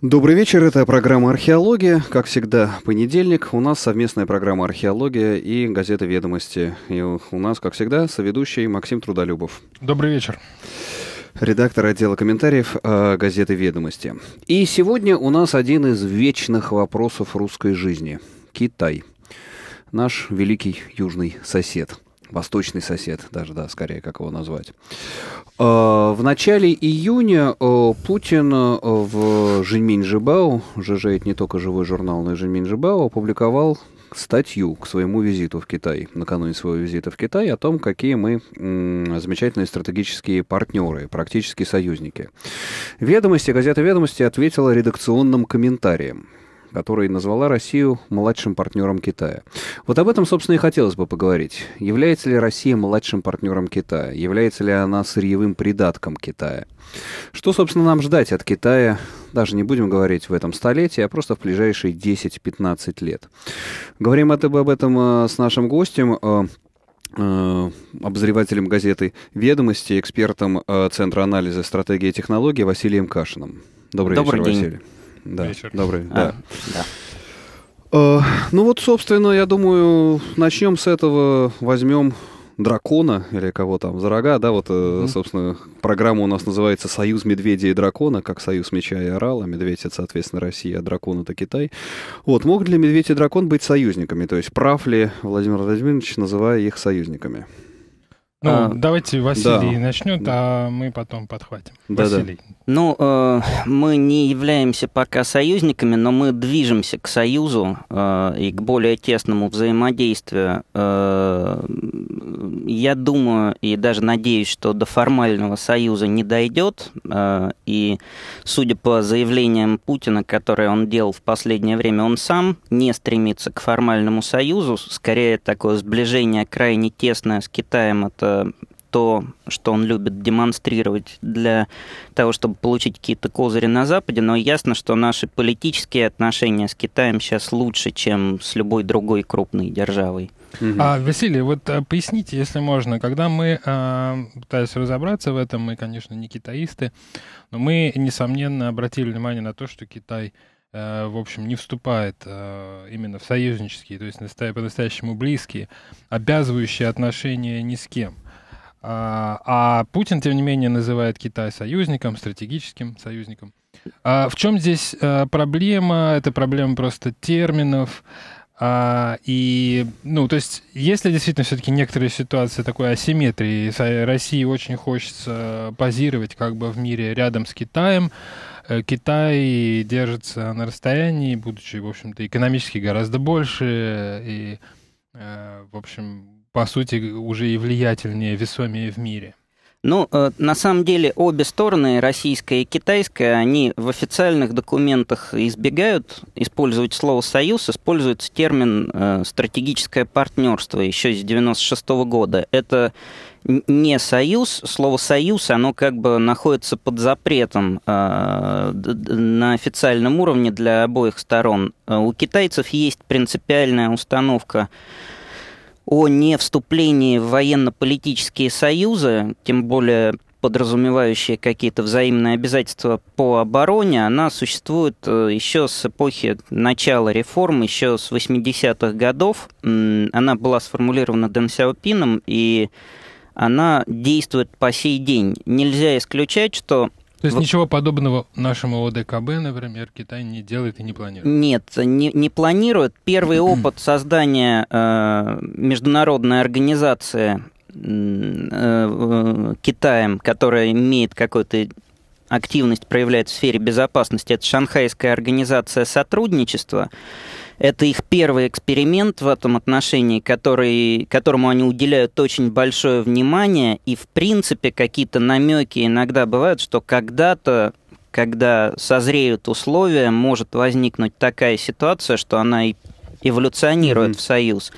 Добрый вечер, это программа «Археология». Как всегда, понедельник. У нас совместная программа «Археология» и газета «Ведомости». И у нас, как всегда, соведущий Максим Трудолюбов. Добрый вечер. Редактор отдела комментариев э, газеты «Ведомости». И сегодня у нас один из вечных вопросов русской жизни – Китай. Наш великий южный сосед – Восточный сосед, даже, да, скорее, как его назвать. А, в начале июня а, Путин а, в Жиньминь-Жибао, ЖЖ это не только живой журнал, но и Жиньминь-Жибао, опубликовал статью к своему визиту в Китай, накануне своего визита в Китай, о том, какие мы замечательные стратегические партнеры, практически союзники. Ведомости, газета «Ведомости» ответила редакционным комментарием которой назвала Россию младшим партнером Китая. Вот об этом, собственно, и хотелось бы поговорить. Является ли Россия младшим партнером Китая? Является ли она сырьевым придатком Китая? Что, собственно, нам ждать от Китая, даже не будем говорить в этом столетии, а просто в ближайшие 10-15 лет? Говорим это об этом э, с нашим гостем, э, э, обозревателем газеты «Ведомости», экспертом Центра анализа стратегии и технологий Василием Кашиным. Добрый, Добрый вечер, день. Василий да, вечер. Добрый, а, да. да. Uh, ну вот, собственно, я думаю, начнем с этого, возьмем дракона или кого там за рога, да, вот, mm-hmm. собственно, программа у нас называется «Союз медведя и дракона», как «Союз меча и орала», медведь — это, соответственно, Россия, а дракон — это Китай. Вот, могут ли медведь и дракон быть союзниками? То есть прав ли Владимир Владимирович, называя их союзниками? Ну, а, давайте Василий да. начнет, а мы потом подхватим. Да, Василий, да. Ну, э, мы не являемся пока союзниками, но мы движемся к союзу э, и к более тесному взаимодействию. Э, я думаю и даже надеюсь, что до формального союза не дойдет. Э, и, судя по заявлениям Путина, которые он делал в последнее время, он сам не стремится к формальному союзу. Скорее, такое сближение крайне тесное с Китаем – это то, что он любит демонстрировать для того, чтобы получить какие-то козыри на Западе, но ясно, что наши политические отношения с Китаем сейчас лучше, чем с любой другой крупной державой. Угу. А, Василий, вот а, поясните, если можно, когда мы, а, э, пытаясь разобраться в этом, мы, конечно, не китаисты, но мы, несомненно, обратили внимание на то, что Китай э, в общем, не вступает именно в союзнические, то есть по-настоящему близкие, обязывающие отношения ни с кем – а, а Путин, тем не менее, называет Китай союзником, стратегическим союзником. А в чем здесь э, проблема? Это проблема просто терминов. А, и, ну, то есть, если действительно все-таки некоторые ситуации такой асимметрии, России очень хочется позировать как бы в мире рядом с Китаем, э, Китай держится на расстоянии, будучи, в общем-то, экономически гораздо больше, и, э, в общем, по сути, уже и влиятельнее, весомее в мире? Ну, э, на самом деле, обе стороны, российская и китайская, они в официальных документах избегают использовать слово «союз», используется термин э, «стратегическое партнерство» еще с 96 года. Это не союз, слово союз, оно как бы находится под запретом э, на официальном уровне для обоих сторон. Э, у китайцев есть принципиальная установка о не вступлении в военно-политические союзы, тем более подразумевающие какие-то взаимные обязательства по обороне, она существует э, еще с эпохи начала реформ, еще с 80-х годов. Она была сформулирована Дэн Сяопином, и она действует по сей день. Нельзя исключать, что то есть Но... ничего подобного нашему ОДКБ, например, Китай не делает и не планирует? Нет, не, не планирует. Первый опыт создания э, международной организации э, э, Китаем, которая имеет какую то активность проявляет в сфере безопасности, это Шанхайская организация сотрудничества. Это их первый эксперимент в этом отношении, который, которому они уделяют очень большое внимание. И, в принципе, какие-то намеки иногда бывают, что когда-то когда созреют условия, может возникнуть такая ситуация, что она эволюционирует mm-hmm. в союз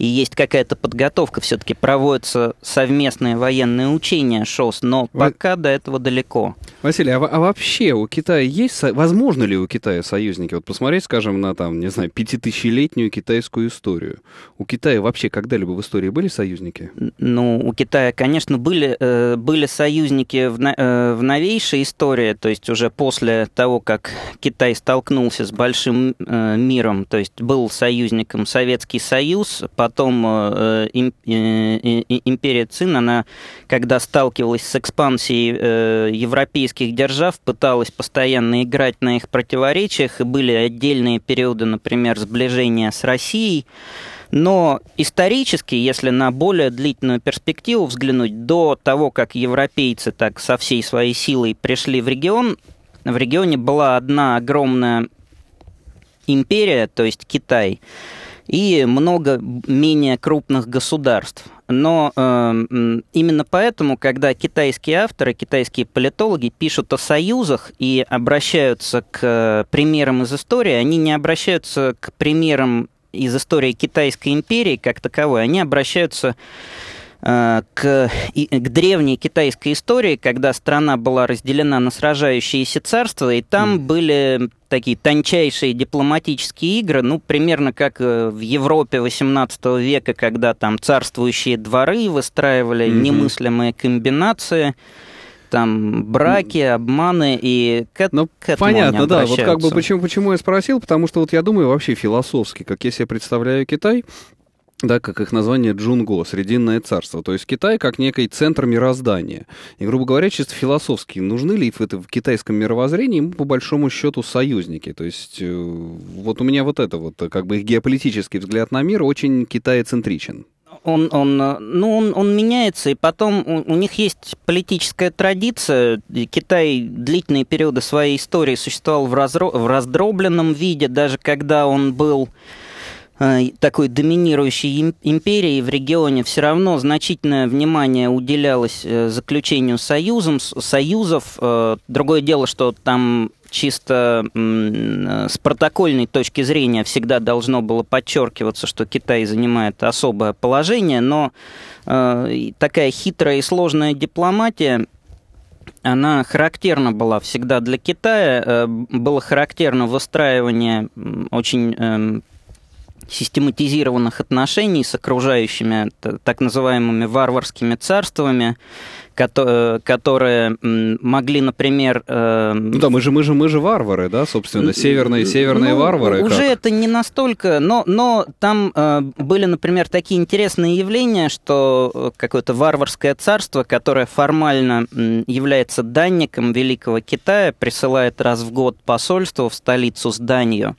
и есть какая-то подготовка, все-таки проводятся совместные военные учения ШОС, но пока Вы... до этого далеко. Василий, а, а вообще у Китая есть, возможно ли у Китая союзники? Вот посмотреть, скажем, на там, не знаю, пятитысячелетнюю китайскую историю. У Китая вообще когда-либо в истории были союзники? Ну, у Китая, конечно, были, э, были союзники в, на, э, в новейшей истории, то есть уже после того, как Китай столкнулся с большим э, миром, то есть был союзником Советский Союз, потом потом э, э, э, империя Цин, она, когда сталкивалась с экспансией европейских держав, пыталась постоянно играть на их противоречиях, и были отдельные периоды, например, сближения с Россией, но исторически, если на более длительную перспективу взглянуть, до того, как европейцы так со всей своей силой пришли в регион, в регионе была одна огромная империя, то есть Китай – и много менее крупных государств. Но э, именно поэтому, когда китайские авторы, китайские политологи пишут о союзах и обращаются к э, примерам из истории, они не обращаются к примерам из истории Китайской империи как таковой, они обращаются Э, к, и, к древней китайской истории, когда страна была разделена на сражающиеся царства, и там mm. были такие тончайшие дипломатические игры, ну, примерно как э, в Европе XVIII века, когда там царствующие дворы выстраивали mm-hmm. немыслимые комбинации там браки, обманы и к, ну, к этому понятно, да. Вот как бы почему почему я спросил, потому что вот я думаю вообще философски, как я себе представляю Китай, да, как их название Джунго, Срединное царство. То есть Китай как некий центр мироздания. И, грубо говоря, чисто философски, нужны ли в, это, в китайском мировоззрении ему по большому счету союзники? То есть э, вот у меня вот это вот, э, как бы их геополитический взгляд на мир очень китаецентричен. Он, он, э, ну, он, он меняется, и потом у, у них есть политическая традиция. Китай длительные периоды своей истории существовал в, разро, в раздробленном виде, даже когда он был Э, такой доминирующей империи в регионе все равно значительное внимание уделялось э, заключению союзом, союзов. Э, другое дело, что там чисто с протокольной точки зрения всегда должно было подчеркиваться, что Китай занимает особое положение, но такая хитрая и сложная дипломатия она характерна была всегда для Китая, было характерно выстраивание очень эм, систематизированных отношений с окружающими так называемыми варварскими царствами, э, которые могли, например... Э, ну да, мы же, мы же, мы же варвары, да, собственно, северные, северные ну, варвары. Уже как? это не настолько, но, но там э, были, например, такие интересные явления, что какое-то варварское царство, которое формально является данником Великого Китая, присылает раз в год посольство в столицу с данью.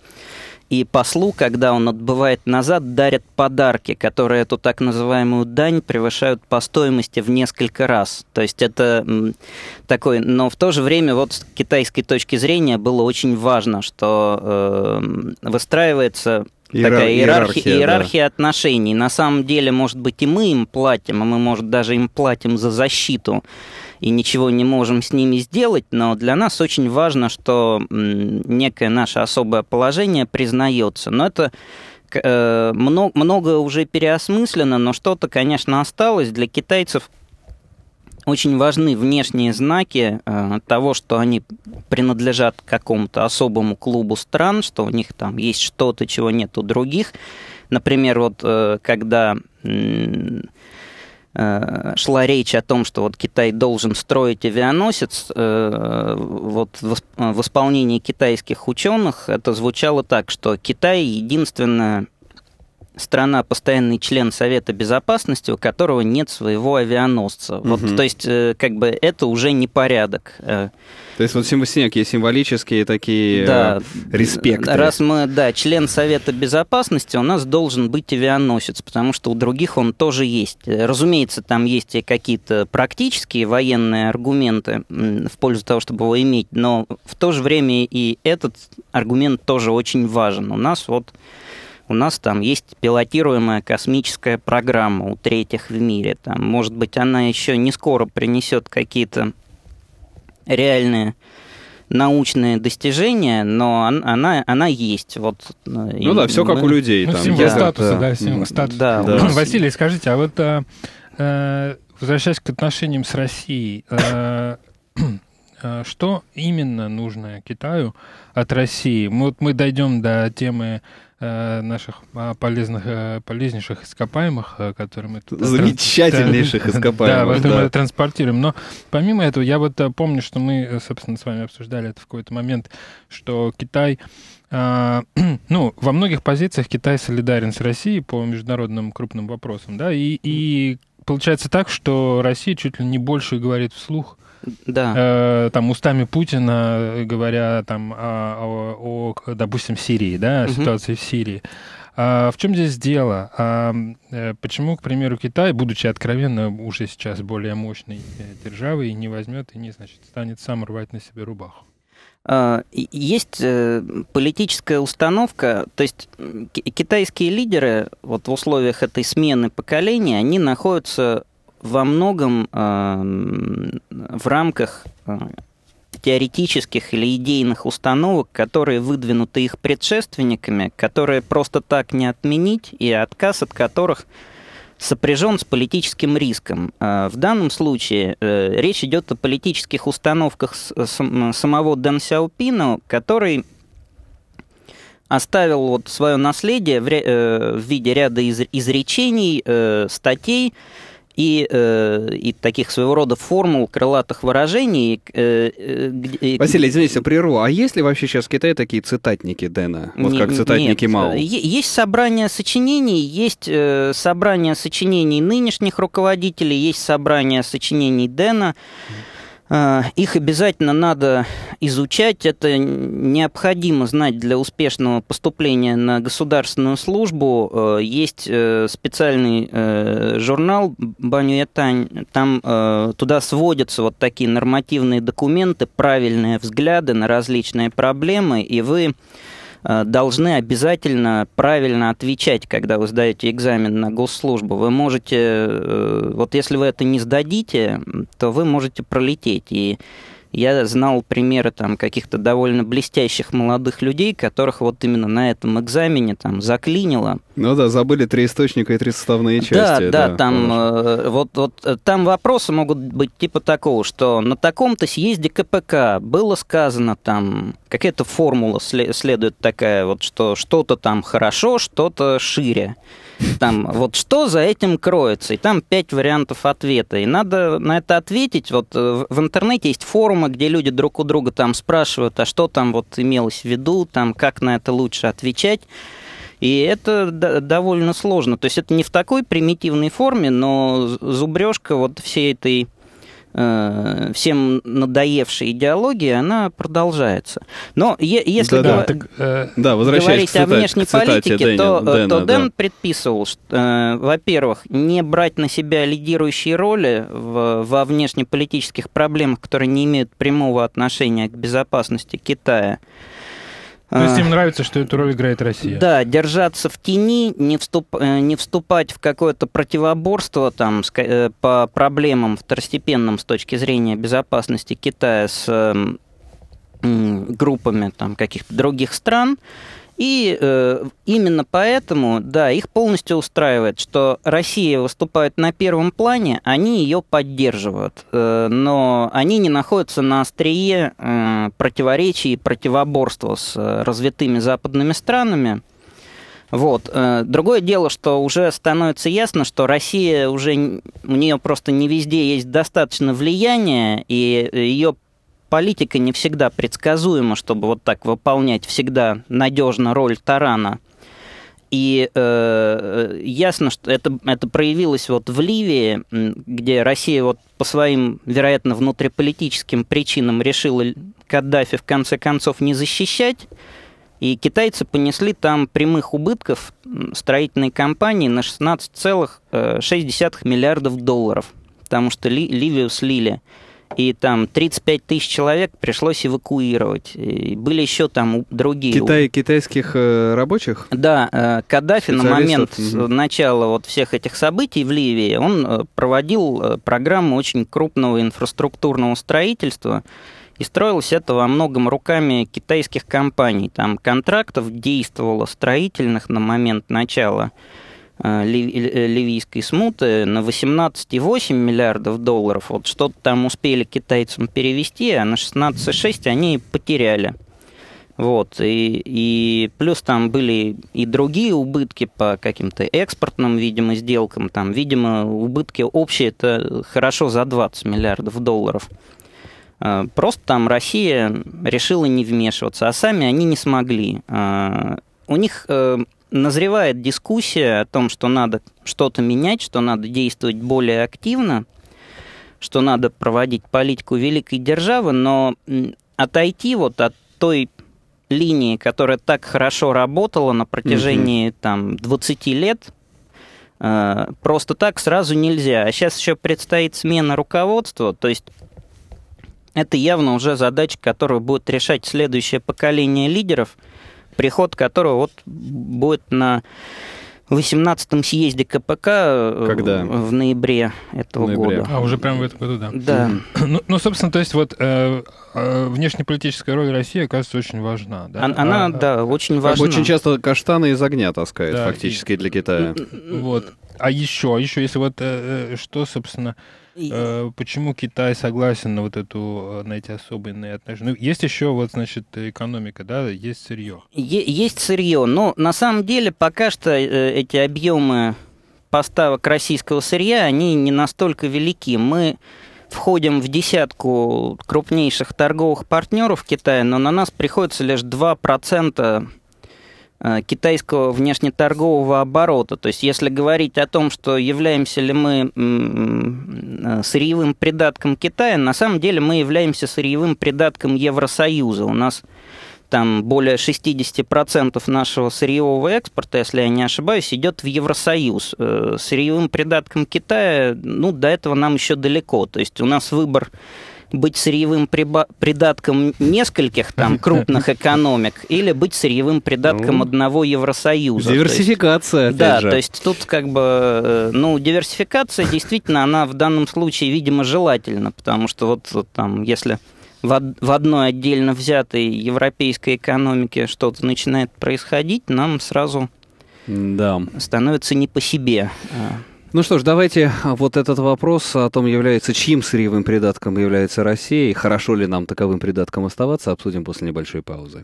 И послу, когда он отбывает назад, дарят подарки, которые эту так называемую дань превышают по стоимости в несколько раз. То есть это такой... Но в то же время вот с китайской точки зрения было очень важно, что э, выстраивается Иерар- такая иерархия, иерархия да. отношений. На самом деле, может быть, и мы им платим, а мы, может, даже им платим за защиту и ничего не можем с ними сделать, но для нас очень важно, что некое наше особое положение признается. Но это э, много, многое уже переосмыслено, но что-то, конечно, осталось. Для китайцев очень важны внешние знаки э, того, что они принадлежат какому-то особому клубу стран, что у них там есть что-то, чего нет у других. Например, вот э, когда... Э, Э, шла речь о том, что вот Китай должен строить авианосец, э, вот э, в исполнении китайских ученых это звучало так, что Китай единственная страна постоянный член Совета Безопасности, у которого нет своего авианосца. Угу. Вот, то есть, э, как бы это уже не порядок. Э. То есть вот символические, символические такие э, да. респекты. Раз мы, да, член Совета Безопасности, у нас должен быть авианосец, потому что у других он тоже есть. Разумеется, там есть и какие-то практические военные аргументы в пользу того, чтобы его иметь, но в то же время и этот аргумент тоже очень важен. У нас вот у нас там есть пилотируемая космическая программа у третьих в мире. Там, может быть, она еще не скоро принесет какие-то реальные научные достижения, но она, она есть. Вот, э, ну да, все мы... как у людей. Там. Символ да, статуса, да, да символ статуса. Да, да. Василий, скажите, а вот э, э, возвращаясь к отношениям с Россией, э, э что именно нужно Китаю от России? вот мы дойдем до темы Э, наших а, полезных, э, полезнейших ископаемых, э, которые мы... Замечательнейших транс... ископаемых, Да, которые мы транспортируем. Но помимо этого, я вот помню, что мы, собственно, с вами обсуждали это в какой-то момент, что Китай а, ну, во многих позициях Китай солидарен с Россией по международным крупным вопросам, да, и, и получается так, что Россия чуть ли не больше говорит вслух да. э, там устами Путина, э, говоря там о, о, о допустим, Сирии, да, угу. ситуации в Сирии. А в чем здесь дело? А э, почему, к примеру, Китай, будучи откровенно уже сейчас более мощной э, державой, не возьмет и не, значит, станет сам рвать на себе рубаху? А, есть политическая установка, то есть китайские лидеры вот в условиях этой смены поколения, они находятся во многом эм, в рамках э, теоретических или идейных установок, которые выдвинуты их предшественниками, которые просто так не отменить, и отказ от которых сопряжен с политическим риском. Э, в данном случае э, речь идет о политических установках самого Дэн Сяопина, который оставил вот свое наследие в виде ряда изречений, статей, и, э, и таких своего рода формул крылатых выражений. Э, э, Василий, извините, прерву. А есть ли вообще сейчас в Китае такие цитатники Дэна? Вот не, как цитатники нет. Мао? Есть собрание сочинений, есть собрание сочинений нынешних руководителей, есть собрание сочинений Дэна. А, их обязательно надо изучать, это необходимо знать для успешного поступления на государственную службу. Э, есть э, специальный э, журнал Банюэтань, там туда сводятся вот такие нормативные документы, правильные взгляды на различные проблемы, и вы Э, должны обязательно правильно отвечать, когда вы сдаете экзамен на госслужбу. Вы можете, э, вот если вы это не сдадите, то вы можете пролететь. И я знал примеры там каких-то довольно блестящих молодых людей, которых вот именно на этом экзамене там заклинило. Ну да, забыли три источника и три составные части. Да, да, да там э, вот, вот э, там вопросы могут быть типа такого, что на таком-то съезде КПК было сказано там какая-то формула следует такая вот, что что-то там хорошо, что-то шире. Там, вот что за этим кроется? И там пять вариантов ответа. И надо на это ответить. Вот э, в интернете есть форумы, где люди друг у друга там спрашивают, а что там вот имелось в виду, там как на это лучше отвечать. И это довольно сложно. То есть это не в такой примитивной форме, но зубрежка вот всей этой Э, всем надоевшей идеологии, она продолжается. Но если да, гов... так, э... да, говорить о внешней цитате, политике, Дэня, то, Дэна, то э, Дэн да. предписывал, что, э, во-первых, не брать на себя лидирующие роли в, во внешнеполитических проблемах, которые не имеют прямого отношения к безопасности Китая – то есть а. им нравится, что эту роль играет Россия. Да, держаться в тени, не, вступ, э, не вступать в какое-то противоборство там, э, по проблемам второстепенным с точки зрения безопасности Китая с эм, группами там, каких-то других стран. И э, именно поэтому, да, их полностью устраивает, что Россия выступает на первом плане, они ее поддерживают, э, но они не находятся на острие э, противоречий и противоборства с э, развитыми западными странами. Вот. Э, другое дело, что уже становится ясно, что Россия уже, у нее просто не везде есть достаточно влияния, и ее политика не всегда предсказуема, чтобы вот так выполнять всегда надежно роль тарана. И э, э ясно, что это, это проявилось вот в Ливии, где Россия вот по своим, вероятно, внутриполитическим причинам решила Каддафи в конце концов не защищать. И китайцы понесли там прямых убытков строительной компании на 16,6 э, миллиардов долларов, потому что Ли, Ливию слили и там 35 тысяч человек пришлось эвакуировать. И были еще там другие. Китай, китайских э, рабочих? Да, э, Каддафи на момент угу. начала вот всех этих событий в Ливии, он э, проводил э, программу очень крупного инфраструктурного строительства, и строилось это во многом руками китайских компаний. Там контрактов действовало строительных на момент начала – Э, э, ливийской смуты на 18,8 миллиардов долларов. Вот что-то там успели китайцам перевести, а на 16,6 они потеряли. Вот, и, и плюс там были и другие убытки по каким-то экспортным, видимо, сделкам. Там, видимо, убытки общие это хорошо за 20 миллиардов долларов. Э, просто там Россия решила не вмешиваться, а сами они не смогли. У них назревает дискуссия о том, что надо что-то менять, что надо действовать более активно, что надо проводить политику великой державы, но отойти вот от той линии, которая так хорошо работала на протяжении угу. там 20 лет, э, просто так сразу нельзя. А сейчас еще предстоит смена руководства, то есть это явно уже задача, которую будет решать следующее поколение лидеров – приход которого вот будет на 18-м съезде КПК э, Когда? в ноябре этого в ноябре. года. А, уже прямо в этом году, да. Да. Ну, ну собственно, то есть вот э, э, внешнеполитическая роль России, оказывается, очень важна. Да? Она, а, да, очень важна. Очень часто каштаны из огня таскает да, фактически и, для Китая. Вот. А еще, а еще, если вот э, э что, собственно, и... Э, почему Китай согласен на вот эту, э, на эти особенные отношения? Ну, есть еще вот, значит, экономика, да, есть сырье. Есть сырье, но на самом деле пока что э, эти объемы поставок российского сырья, они не настолько велики. Мы входим в десятку крупнейших торговых партнеров Китая, но на нас приходится лишь 2% Э, китайского внешнеторгового оборота. То есть если говорить о том, что являемся ли мы э, сырьевым придатком Китая, на самом деле мы являемся сырьевым придатком Евросоюза. У нас там более 60% нашего сырьевого экспорта, если я не ошибаюсь, идет в Евросоюз. Э, сырьевым придатком Китая, ну, до этого нам еще далеко. То есть у нас выбор быть сырьевым придатком нескольких там крупных экономик или быть сырьевым придатком ну, одного Евросоюза. Диверсификация, есть, Да, же. то есть тут как бы, э, ну, диверсификация действительно, она в данном случае, видимо, желательна, потому что вот, вот там, если в одной отдельно взятой европейской экономике что-то начинает происходить, нам сразу да. становится не по себе. Э, ну что ж, давайте а, вот этот вопрос о том, является чьим сырьевым придатком является Россия и хорошо ли нам таковым придатком оставаться, обсудим после небольшой паузы.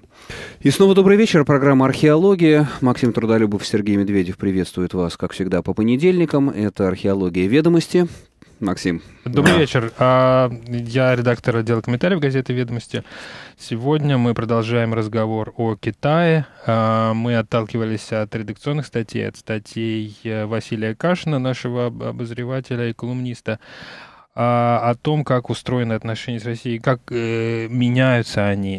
И снова добрый вечер. Программа «Археология». Максим Трудолюбов, Сергей Медведев приветствует вас, как всегда, по понедельникам. Это «Археология ведомости». Максим. Добрый да. вечер. А, я редактор отдела комментариев газеты «Ведомости». Сегодня мы продолжаем разговор о Китае. А, мы отталкивались от редакционных статей, от статей э, Василия Кашина, нашего обозревателя и колумниста, а, о том, как устроены отношения с Россией, как э, меняются они,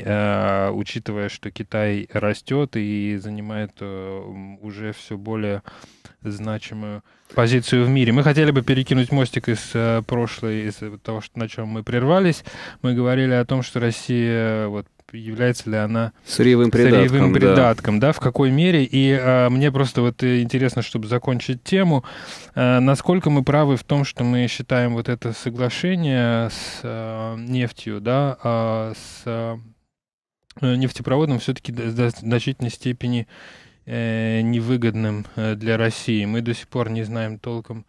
учитывая, что Китай растет и занимает э, уже все более значимую позицию в мире. Мы хотели бы перекинуть мостик из э, прошлой, из того, что, на чем мы прервались. Мы говорили о том, что Россия вот, является ли она сырьевым придатком, сырьевым придатком да. да, в какой мере. И а, мне просто вот интересно, чтобы закончить тему, а, насколько мы правы в том, что мы считаем вот это соглашение с а, нефтью, да, а, с а, нефтепроводом все-таки в значительной степени Э, невыгодным э, для России. Мы до сих пор не знаем толком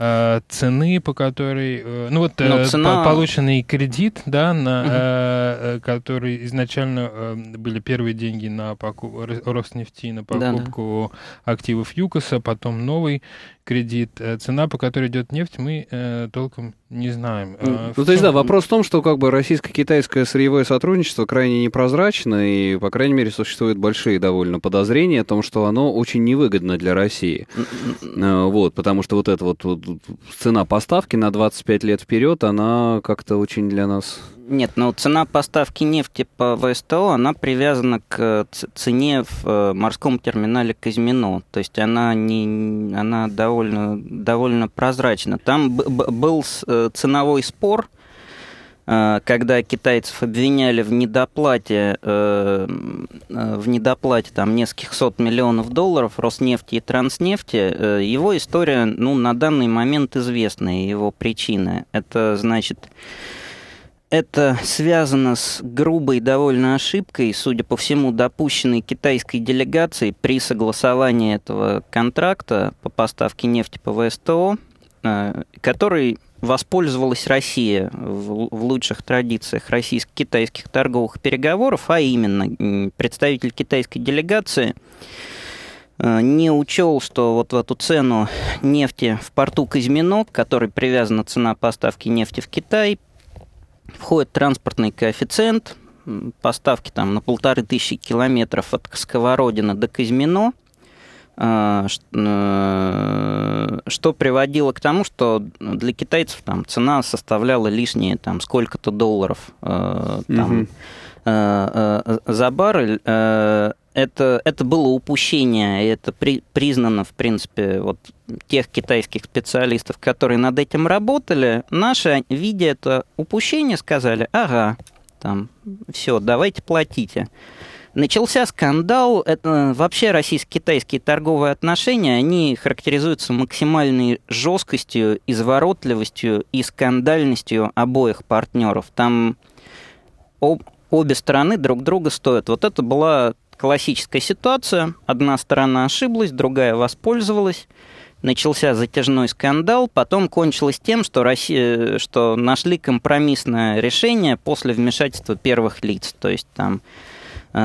э, цены, по которой, ну вот Но цена... полученный кредит, да, на угу. который изначально были первые деньги на покуп... Роснефти на покупку да, да. активов ЮКОСа, потом новый кредит, э, цена, по которой идет нефть, мы э, толком не знаем. Ну, э, ну в то есть, да, вопрос в том, что как бы российско-китайское сырьевое сотрудничество крайне непрозрачно, и, по крайней мере, существуют большие довольно подозрения о том, что оно очень невыгодно для России. М-м-м. Э, вот, потому что вот эта вот, вот цена поставки на 25 лет вперед, она как-то очень для нас нет, но ну, цена поставки нефти по ВСТО, она привязана к цене в э, морском терминале Казмино. То есть она, не, она довольно, довольно прозрачна. Там был э, ценовой спор, э, когда китайцев обвиняли в недоплате, в недоплате там нескольких сот миллионов долларов Роснефти и Транснефти, его история ну, на данный момент известна, его причина Это значит это связано с грубой довольно ошибкой, судя по всему, допущенной китайской делегацией при согласовании этого контракта по поставке нефти по ВСТО, э, который воспользовалась Россия в лучших традициях российско-китайских торговых переговоров, а именно представитель китайской делегации э, не учел, что вот в эту цену нефти в порту Казьминок, который привязана цена поставки нефти в Китай, входит транспортный коэффициент, поставки там на полторы тысячи километров от Сковородина до Казьмино, э, э, что приводило к тому, что для китайцев там цена составляла лишние там сколько-то долларов э, там, угу. за баррель это, это было упущение, и это при, признано, в принципе, вот тех китайских специалистов, которые над этим работали. Наши, видя это упущение, сказали, ага, там, все, давайте платите. Начался скандал. Это, вообще российско-китайские торговые отношения, они характеризуются максимальной жесткостью, изворотливостью и скандальностью обоих партнеров. Там об, обе стороны друг друга стоят. Вот это была Классическая ситуация. Одна сторона ошиблась, другая воспользовалась. Начался затяжной скандал, потом кончилось тем, что, Россия, э, что нашли компромиссное решение после вмешательства первых лиц. То есть там э,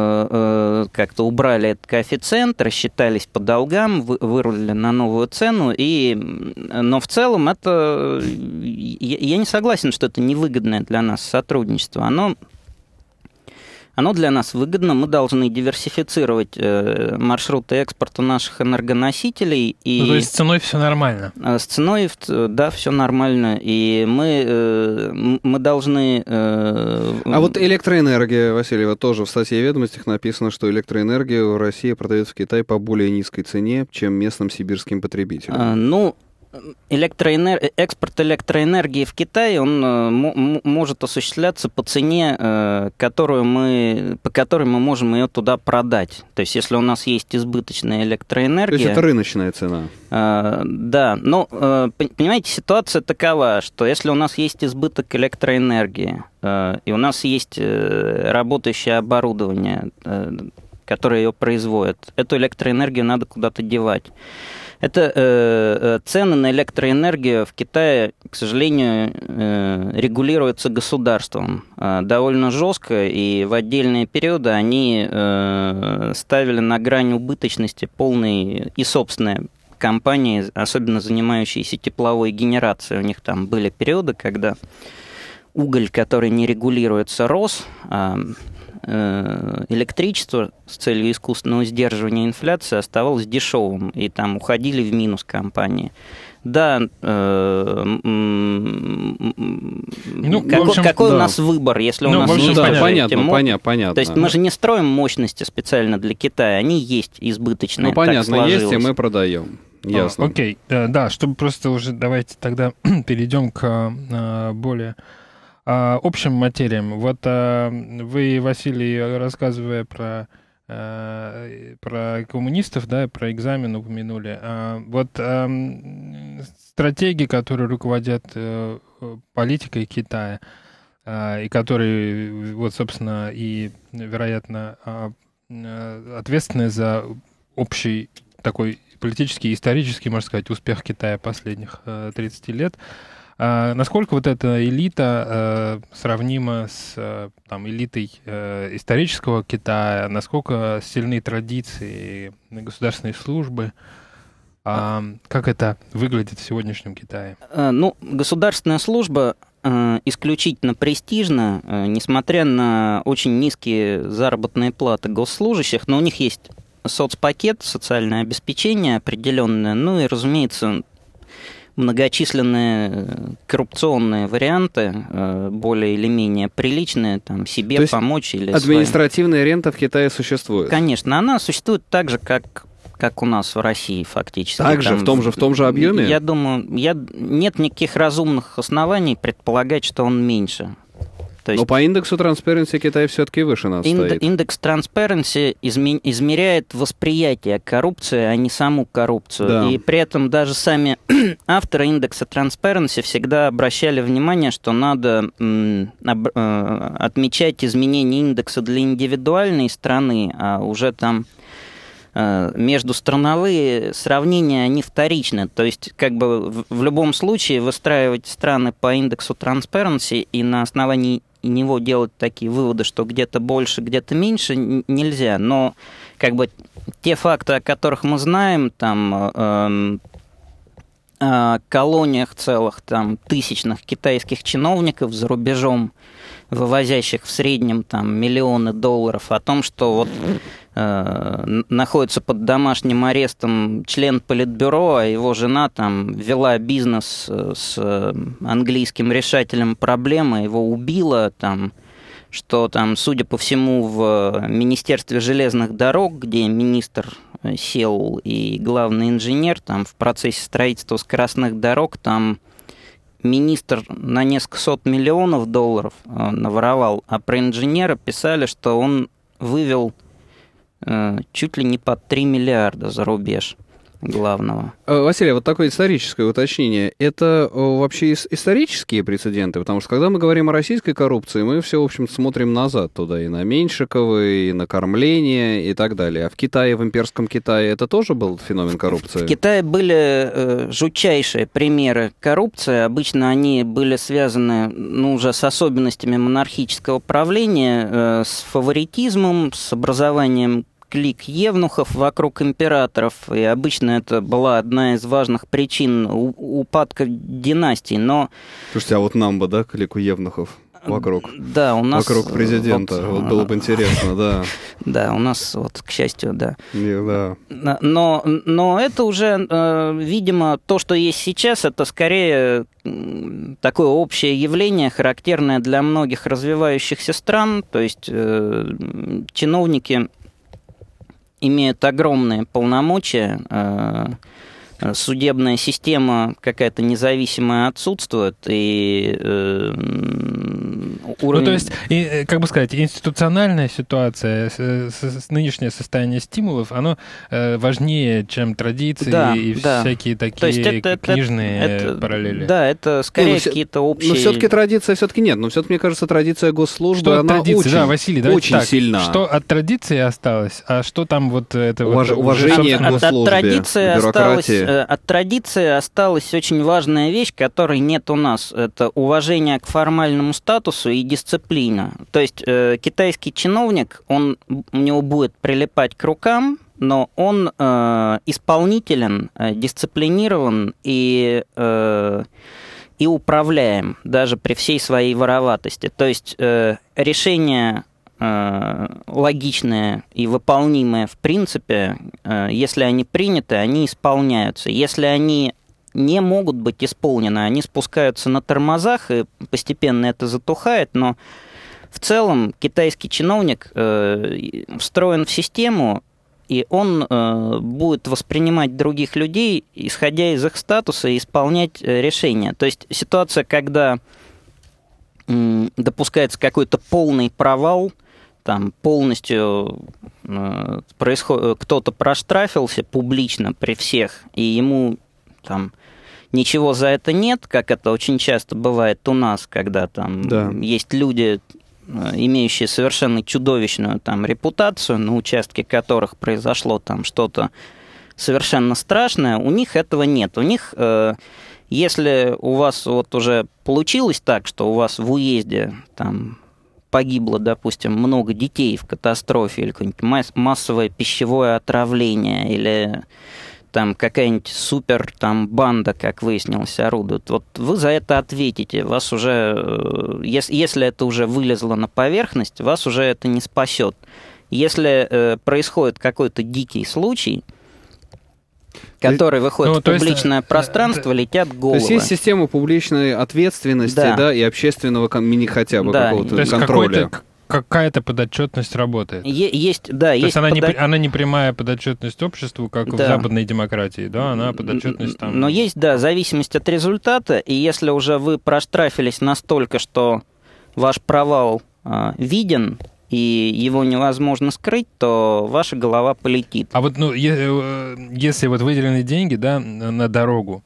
э, как-то убрали этот коэффициент, рассчитались по долгам, вырулили на новую цену. И, но в целом это... Я не согласен, что это невыгодное для нас сотрудничество. Оно оно для нас выгодно. Мы должны диверсифицировать э, маршруты экспорта наших энергоносителей. И... Ну, то есть с ценой все нормально? Э, с ценой, да, все нормально. И мы, э, мы должны... А вот электроэнергия, Васильева, тоже в статье ведомостях написано, что электроэнергия в России продается в Китай по более низкой цене, чем местным сибирским потребителям. Ну, электроэнер... Э, экспорт электроэнергии в Китай он э, может осуществляться по цене, э, которую мы... по которой мы можем ее туда продать. То есть, если у нас есть избыточная электроэнергия... То есть, это рыночная цена. Э, да, но, э, понимаете, ситуация такова, что если у нас есть избыток электроэнергии, э, и у нас есть работающее оборудование, которое ее производит, эту электроэнергию надо куда-то девать. Это э, э, цены на электроэнергию в Китае, к сожалению, э, регулируются государством э, довольно жестко, и в отдельные периоды они э, ставили на грань убыточности полные и собственные компании, особенно занимающиеся тепловой генерацией. У них там были периоды, когда уголь, который не регулируется, рос, а Э, электричество с целью искусственного сдерживания инфляции оставалось дешевым, и там уходили в минус компании. Да, э, ну, как, общем, какой да. у нас выбор, если ну, у нас общем, да, понятно, тему, понятно, понятно. То есть мы же не строим мощности специально для Китая, они есть избыточные. Ну понятно, есть и мы продаем. А, ясно. Окей, okay. Э, да, чтобы просто уже давайте тогда перейдем к более а, общим материям. Вот а, вы, Василий, рассказывая про э, про коммунистов, да, про экзамен упомянули. А, вот а, эм, стратегии, которые руководят а, политикой Китая, и которые, вот, собственно, и, вероятно, а, ответственны за общий такой политический и исторический, можно сказать, успех Китая последних 30 лет – а, насколько вот эта элита э, сравнима с э, там, элитой э, исторического Китая? Насколько сильны традиции государственной службы? А, как это выглядит в сегодняшнем Китае? Э, ну, государственная служба э, исключительно престижна, несмотря на очень низкие заработные платы госслужащих, но у них есть соцпакет, социальное обеспечение определенное, ну и, разумеется, многочисленные э, коррупционные варианты, э, более или менее приличные, там, себе То есть помочь или... административная своим. рента в Китае существует? Конечно, она существует так же, как как у нас в России фактически. Также в том же в том же объеме? Я думаю, я нет никаких разумных оснований предполагать, что он меньше. То есть... Но по индексу Transparency Китай все-таки выше нас инд- стоит. Индекс Transparency изме- измеряет восприятие коррупции, а не саму коррупцию. Да. И при этом даже сами авторы индекса Transparency всегда обращали внимание, что надо э, отмечать изменение индекса для индивидуальной страны, а уже там э, между страновые сравнения, они вторичны. То есть, как бы в, в любом случае выстраивать страны по индексу Transparency и на основании и него делать такие выводы, что где-то больше, где-то меньше, нельзя. Но как бы те факты, о которых мы знаем, там э, э, колониях целых, там тысячных китайских чиновников за рубежом, вывозящих в среднем там миллионы долларов, о том, что вот Э, находится под домашним арестом член Политбюро, а его жена там вела бизнес э, с э, английским решателем проблемы, его убила там, что там, судя по всему, в Министерстве железных дорог, где министр сел и главный инженер, там в процессе строительства скоростных дорог, там министр на несколько сот миллионов долларов наворовал, а про инженера писали, что он вывел Э, чуть ли не по 3 миллиарда за рубеж главного. Э, Василий, вот такое историческое уточнение. Это э, вообще исторические прецеденты? Потому что когда мы говорим о российской коррупции, мы все, в общем смотрим назад туда, и на Меньшикова, и на кормление, и так далее. А в Китае, в имперском Китае, это тоже был феномен коррупции? В Китае были э, жутчайшие примеры коррупции. Обычно они были связаны ну, уже с особенностями монархического правления, э, с фаворитизмом, с образованием клик евнухов вокруг императоров, и обычно это была одна из важных причин упадка династий, но... Слушайте, а вот нам бы, да, клику евнухов? вокруг. Да, у нас... Вокруг президента. Вот, вот было бы интересно, да. Да, у нас, вот, к счастью, да. Не, да. Но, но это уже, э, видимо, то, что есть сейчас, это скорее такое общее явление, характерное для многих развивающихся стран. То есть э, чиновники имеют огромные полномочия э, судебная система какая-то независимая отсутствует, и э, уровень... Ну, то есть, и, э, как бы сказать, институциональная ситуация, э, с, с, нынешнее состояние стимулов, оно э, важнее, чем традиции да, и да. всякие такие то есть это, книжные это, это, параллели. Да, это скорее ну, какие-то ну, общие... Но все-таки традиция все-таки нет, но все-таки, мне кажется, традиция госслужбы, что она традиции? очень, да, Василий, очень так, сильна. Что от традиции осталось, а что там вот это... Уваж, вот, уважение уже, к госслужбе, от, от традиции осталось Э, от традиции осталась очень важная вещь, которой нет у нас. Это уважение к формальному статусу и дисциплина. То есть э, китайский чиновник, он, у него будет прилипать к рукам, но он э, исполнителен, э, дисциплинирован и, э, и управляем, даже при всей своей вороватости. То есть э, решение Э, логичные и выполнимые в принципе, э, если они приняты, они исполняются. Если они не могут быть исполнены, они спускаются на тормозах, и постепенно это затухает, но в целом китайский чиновник э, встроен в систему, и он э, будет воспринимать других людей, исходя из их статуса, и исполнять э, решения. То есть ситуация, когда допускается какой-то полный провал – там полностью э, происход... Э, кто-то проштрафился публично при всех, и ему там ничего за это нет, как это очень часто бывает у нас, когда там да. есть люди, э, имеющие совершенно чудовищную там репутацию, на участке которых произошло там что-то совершенно страшное, у них этого нет. У них, э, если у вас вот уже получилось так, что у вас в уезде там погибло, допустим, много детей в катастрофе или какое-нибудь масс- массовое пищевое отравление или там какая-нибудь супер там банда, как выяснилось, орудует. Вот вы за это ответите. Вас уже, э, если, если это уже вылезло на поверхность, вас уже это не спасет. Если э, происходит какой-то дикий случай, которые выходят ну, в публичное есть, пространство, летят головы. То есть э, есть система публичной ответственности, да, да и общественного мини хотя бы да. какого-то контроля какая-то подотчетность работает. есть, да, то есть. есть она, подо... не, она не прямая подотчетность обществу, как да. в западной демократии, да, она подотчетность там. Но есть, да, зависимость от результата, и если уже вы проштрафились настолько, что ваш провал э, виден, и его невозможно скрыть, то ваша голова полетит. А вот ну, э, если вот выделены деньги да, на дорогу,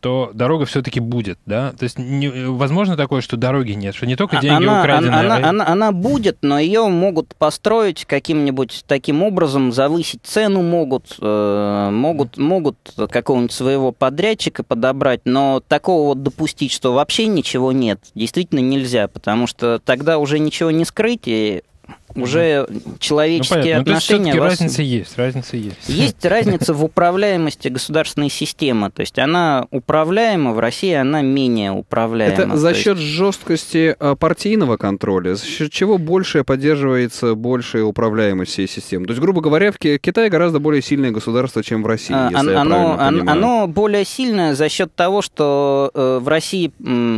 то дорога все-таки будет, да? То есть не, возможно такое, что дороги нет, что не только а, деньги она, украдены. Она, а... она, она, она будет, но ее могут построить каким-нибудь таким образом, завысить цену могут, э, могут, могут какого-нибудь своего подрядчика подобрать, но такого вот допустить, что вообще ничего нет, действительно нельзя, потому что тогда уже ничего не скрыть, и уже человеческие ну, отношения... Ну, то есть, вас... разница есть, разница есть. Есть разница в управляемости государственной системы. То есть она управляема, в России она менее управляема. Это за счет жесткости а, партийного контроля, за счет чего больше поддерживается большая управляемость всей системы. То есть, грубо говоря, в Китае гораздо более сильное государство, чем в России, а, если оно, я оно, оно более сильное за счет того, что э, в России,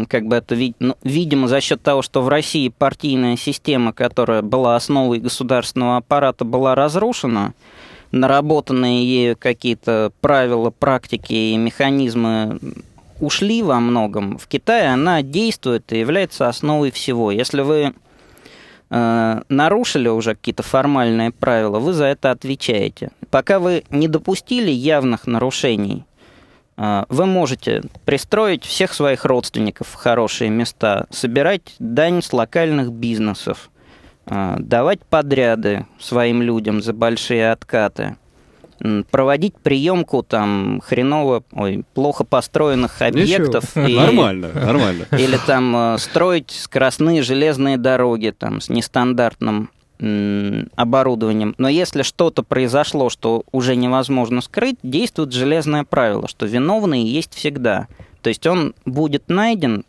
как бы это, ну, видимо, за счет того, что в России партийная система, которая была основана основой государственного аппарата была разрушена, наработанные ею какие-то правила, практики и механизмы ушли во многом. В Китае она действует и является основой всего. Если вы э, нарушили уже какие-то формальные правила, вы за это отвечаете. Пока вы не допустили явных нарушений, э, вы можете пристроить всех своих родственников в хорошие места, собирать дань с локальных бизнесов – а, давать подряды своим людям за большие откаты, проводить приемку там хреново, ой, плохо построенных объектов. И, нормально, нормально. Или там э, строить скоростные железные дороги там с нестандартным оборудованием. Но если что-то произошло, что уже невозможно скрыть, действует железное правило, что виновный есть всегда. То есть он будет найден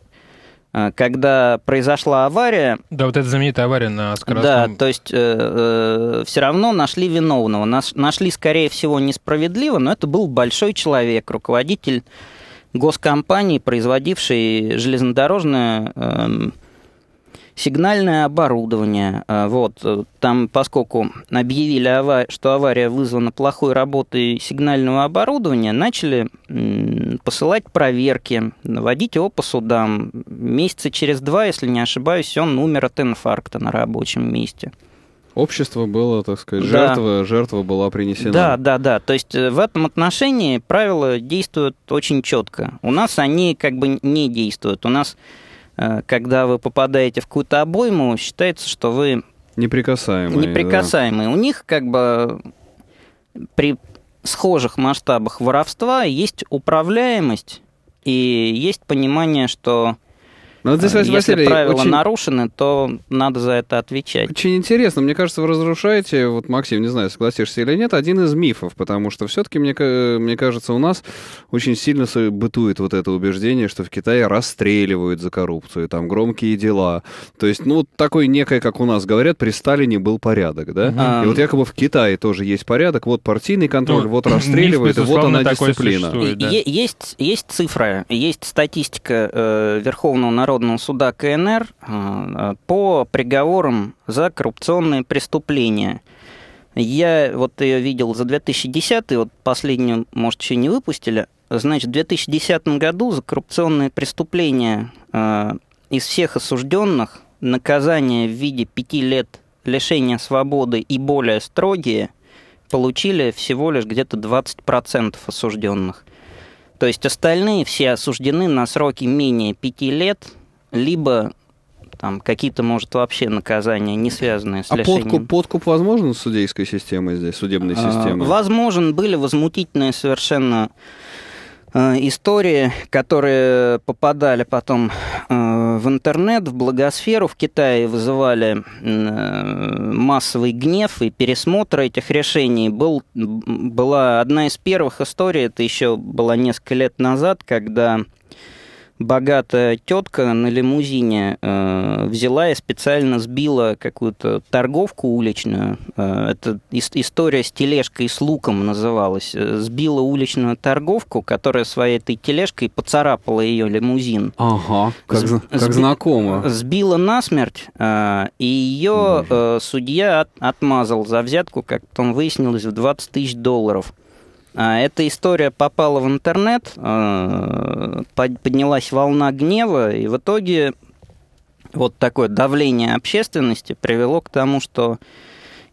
а, когда произошла авария... Да, вот эта знаменитая авария на скоростном... Да, то есть э, э, все равно нашли виновного. Наш, нашли, скорее всего, несправедливо, но это был большой человек, руководитель госкомпании, производившей железнодорожное э, сигнальное оборудование. А, вот, э, там, поскольку объявили, аварию, что авария вызвана плохой работой сигнального оборудования, начали посылать проверки, наводить его по судам. Месяца через два, если не ошибаюсь, он умер от инфаркта на рабочем месте. Общество было, так сказать, да. жертва, жертва была принесена. Да, да, да. То есть э, в этом отношении правила действуют очень четко. У нас они как бы не действуют. У нас Э, когда вы попадаете в какую-то обойму, считается, что вы... Неприкасаемые. Неприкасаемые. Да. У них как бы при схожих масштабах воровства есть управляемость и есть понимание, что но ну, здесь, Василий, Если правила очень... нарушены, то надо за это отвечать. Очень интересно. Мне кажется, вы разрушаете, вот, Максим, не знаю, согласишься или нет, один из мифов, потому что все-таки, мне, мне кажется, у нас очень сильно бытует вот это убеждение, что в Китае расстреливают за коррупцию, там громкие дела. То есть, ну, такой некое, как у нас говорят, при Сталине был порядок, да? А... И вот а. якобы в Китае тоже есть порядок, вот партийный контроль, ну, вот расстреливают, миф, вот она дисциплина. Да. Есть, есть цифра, есть статистика э, Верховного народа Народного суда КНР э, по приговорам за коррупционные преступления. Я вот ее видел за 2010, вот последнюю, может, еще не выпустили. Значит, в 2010 году за коррупционные преступления э, из всех осужденных наказание в виде пяти лет лишения свободы и более строгие получили всего лишь где-то 20% осужденных. То есть остальные все осуждены на сроки менее пяти лет либо там какие-то, может, вообще наказания, не связанные с а лишением... подкуп, подкуп возможен с судейской системой здесь, судебной а, системой? А, возможен. Были возмутительные совершенно э, истории, которые попадали потом э, в интернет, в благосферу в Китае, вызывали э, массовый гнев и пересмотр этих решений. Был, была одна из первых историй, это еще было несколько лет назад, когда богатая тетка на лимузине э, взяла и специально сбила какую-то торговку уличную. Э, это ис- история с тележкой с луком называлась. Э, сбила уличную торговку, которая своей этой тележкой поцарапала ее лимузин. Ага, как, С- как сби- знакомо. Сбила насмерть, э, и ее э, судья от- отмазал за взятку, как потом выяснилось, в 20 тысяч долларов. А, эта история попала в интернет, а, поднялась волна гнева, и в итоге вот такое давление общественности привело к тому, что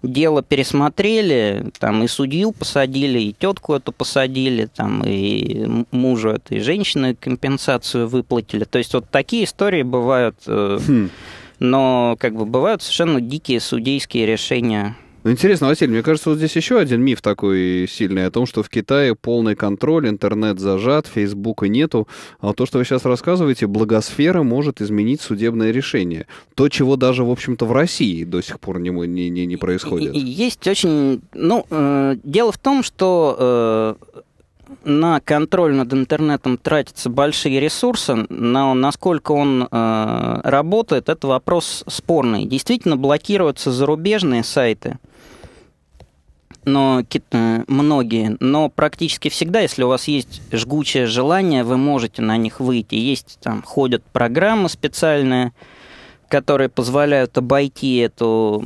дело пересмотрели, там и судью посадили, и тетку эту посадили, там и мужу этой женщины компенсацию выплатили. То есть вот такие истории бывают, э, хм. но как бы бывают совершенно дикие судейские решения ну, интересно, Василий, мне кажется, вот здесь еще один миф такой сильный о том, что в Китае полный контроль, интернет зажат, Фейсбука нету. А то, что вы сейчас рассказываете, благосфера может изменить судебное решение. То, чего даже, в общем-то, в России до сих пор не, не, не, не происходит. Есть очень... Ну, э, дело в том, что э, на контроль над интернетом тратятся большие ресурсы, но насколько он э, работает, это вопрос спорный. Действительно блокируются зарубежные сайты – но э, многие, но практически всегда, если у вас есть жгучее желание, вы можете на них выйти. Есть там ходят программы специальные, которые позволяют обойти эту,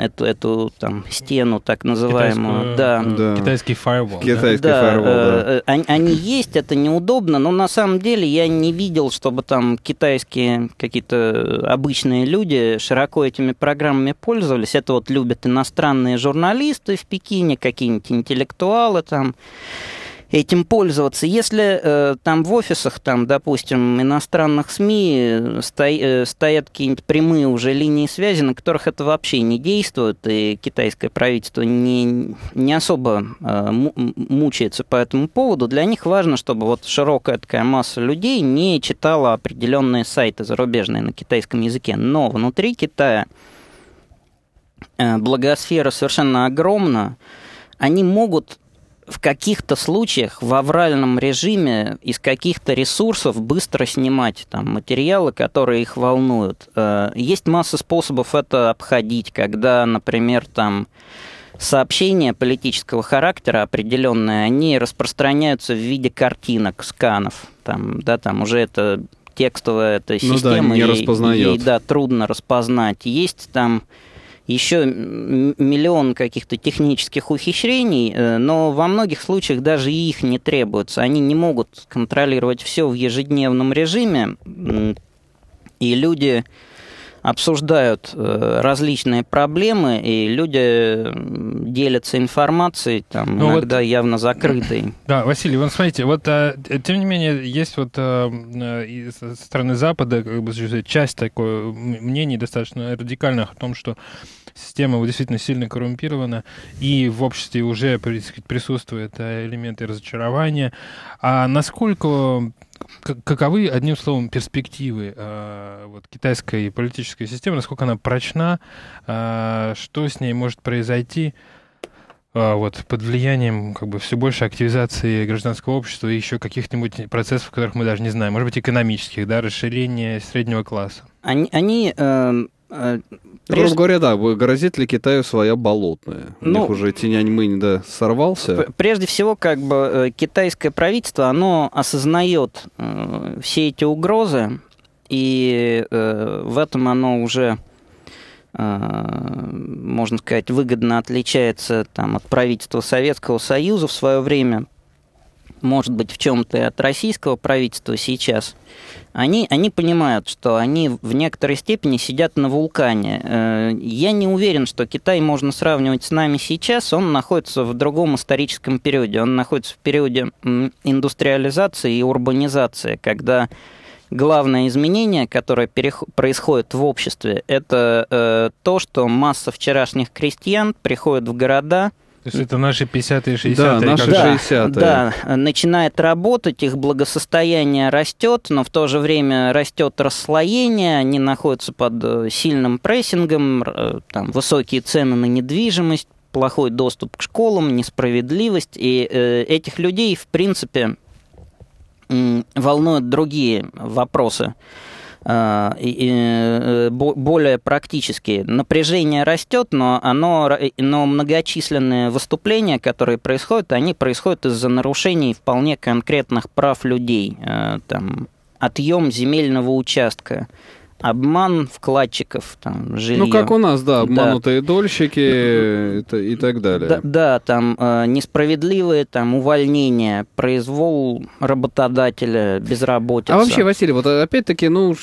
эту, эту там, стену так называемую. Китайскую, да. Э, да. Китайский фаервол. Китайский да, фаервол, э, да. Э, они, они есть, это неудобно, но на самом деле я не видел, чтобы там китайские какие-то обычные люди широко этими программами пользовались. Это вот любят иностранные журналисты в Пекине, какие-нибудь интеллектуалы там этим пользоваться. Если э, там в офисах, там, допустим, иностранных СМИ э, сто, э, стоят какие-нибудь прямые уже линии связи, на которых это вообще не действует, и китайское правительство не, не особо э, мучается по этому поводу, для них важно, чтобы вот широкая такая масса людей не читала определенные сайты зарубежные на китайском языке. Но внутри Китая э, благосфера совершенно огромна, они могут в каких-то случаях в авральном режиме из каких-то ресурсов быстро снимать там, материалы, которые их волнуют. Э, есть масса способов это обходить, когда, например, там сообщения политического характера определенные, они распространяются в виде картинок, сканов. Там, да, там уже это текстовая эта система, ну да, не ей, ей да, трудно распознать. Есть там еще миллион каких-то технических ухищрений, э, но во многих случаях даже и их не требуется. Они не могут контролировать все в ежедневном режиме, и люди обсуждают э, различные проблемы, и люди делятся информацией, там, ну, иногда вот, явно закрытой. Да, Василий, вот смотрите, вот э, э, тем не менее, есть вот со стороны Запада как бы, часть такое мнений достаточно радикальных о том, что система действительно сильно коррумпирована, и в обществе уже сказать, присутствуют элементы разочарования. А насколько каковы, одним словом, перспективы э, вот, китайской политической системы, насколько она прочна, э, что с ней может произойти э, вот, под влиянием как бы, все больше активизации гражданского общества и еще каких-нибудь процессов, которых мы даже не знаем, может быть, экономических, да, расширение среднего класса? Они, они эм, а, прежде... говоря, да, грозит ли Китаю своя болотная? Ну, них уже Тиньаньмынь да, сорвался. Прежде всего, как бы э, китайское правительство, оно осознает э, все эти угрозы, и э, в этом оно уже, э, можно сказать, выгодно отличается там, от правительства Советского Союза в свое время, может быть, в чем-то и от российского правительства сейчас, они, они понимают, что они в некоторой степени сидят на вулкане. Э, я не уверен, что Китай можно сравнивать с нами сейчас. Он находится в другом историческом периоде. Он находится в периоде индустриализации и урбанизации, когда главное изменение, которое происходит в обществе, это э, то, что масса вчерашних крестьян приходит в города – то есть это наши 50-е, 60-е? Да, наши да, 60-е. Да, начинает работать, их благосостояние растет, но в то же время растет расслоение, они находятся под э, сильным прессингом, э, там высокие цены на недвижимость, плохой доступ к школам, несправедливость, и э, этих людей, в принципе, волнуют другие вопросы а, э, более практически. Напряжение растет, но, оно, но многочисленные выступления, которые происходят, они происходят из-за нарушений вполне конкретных прав людей. Э, там, отъем земельного участка, обман вкладчиков, там, жилье. Ну, как у нас, да, обманутые да. дольщики и, и так далее. Да, да там э, несправедливые там, увольнения, произвол работодателя, безработица. А вообще, Василий, вот опять-таки, ну,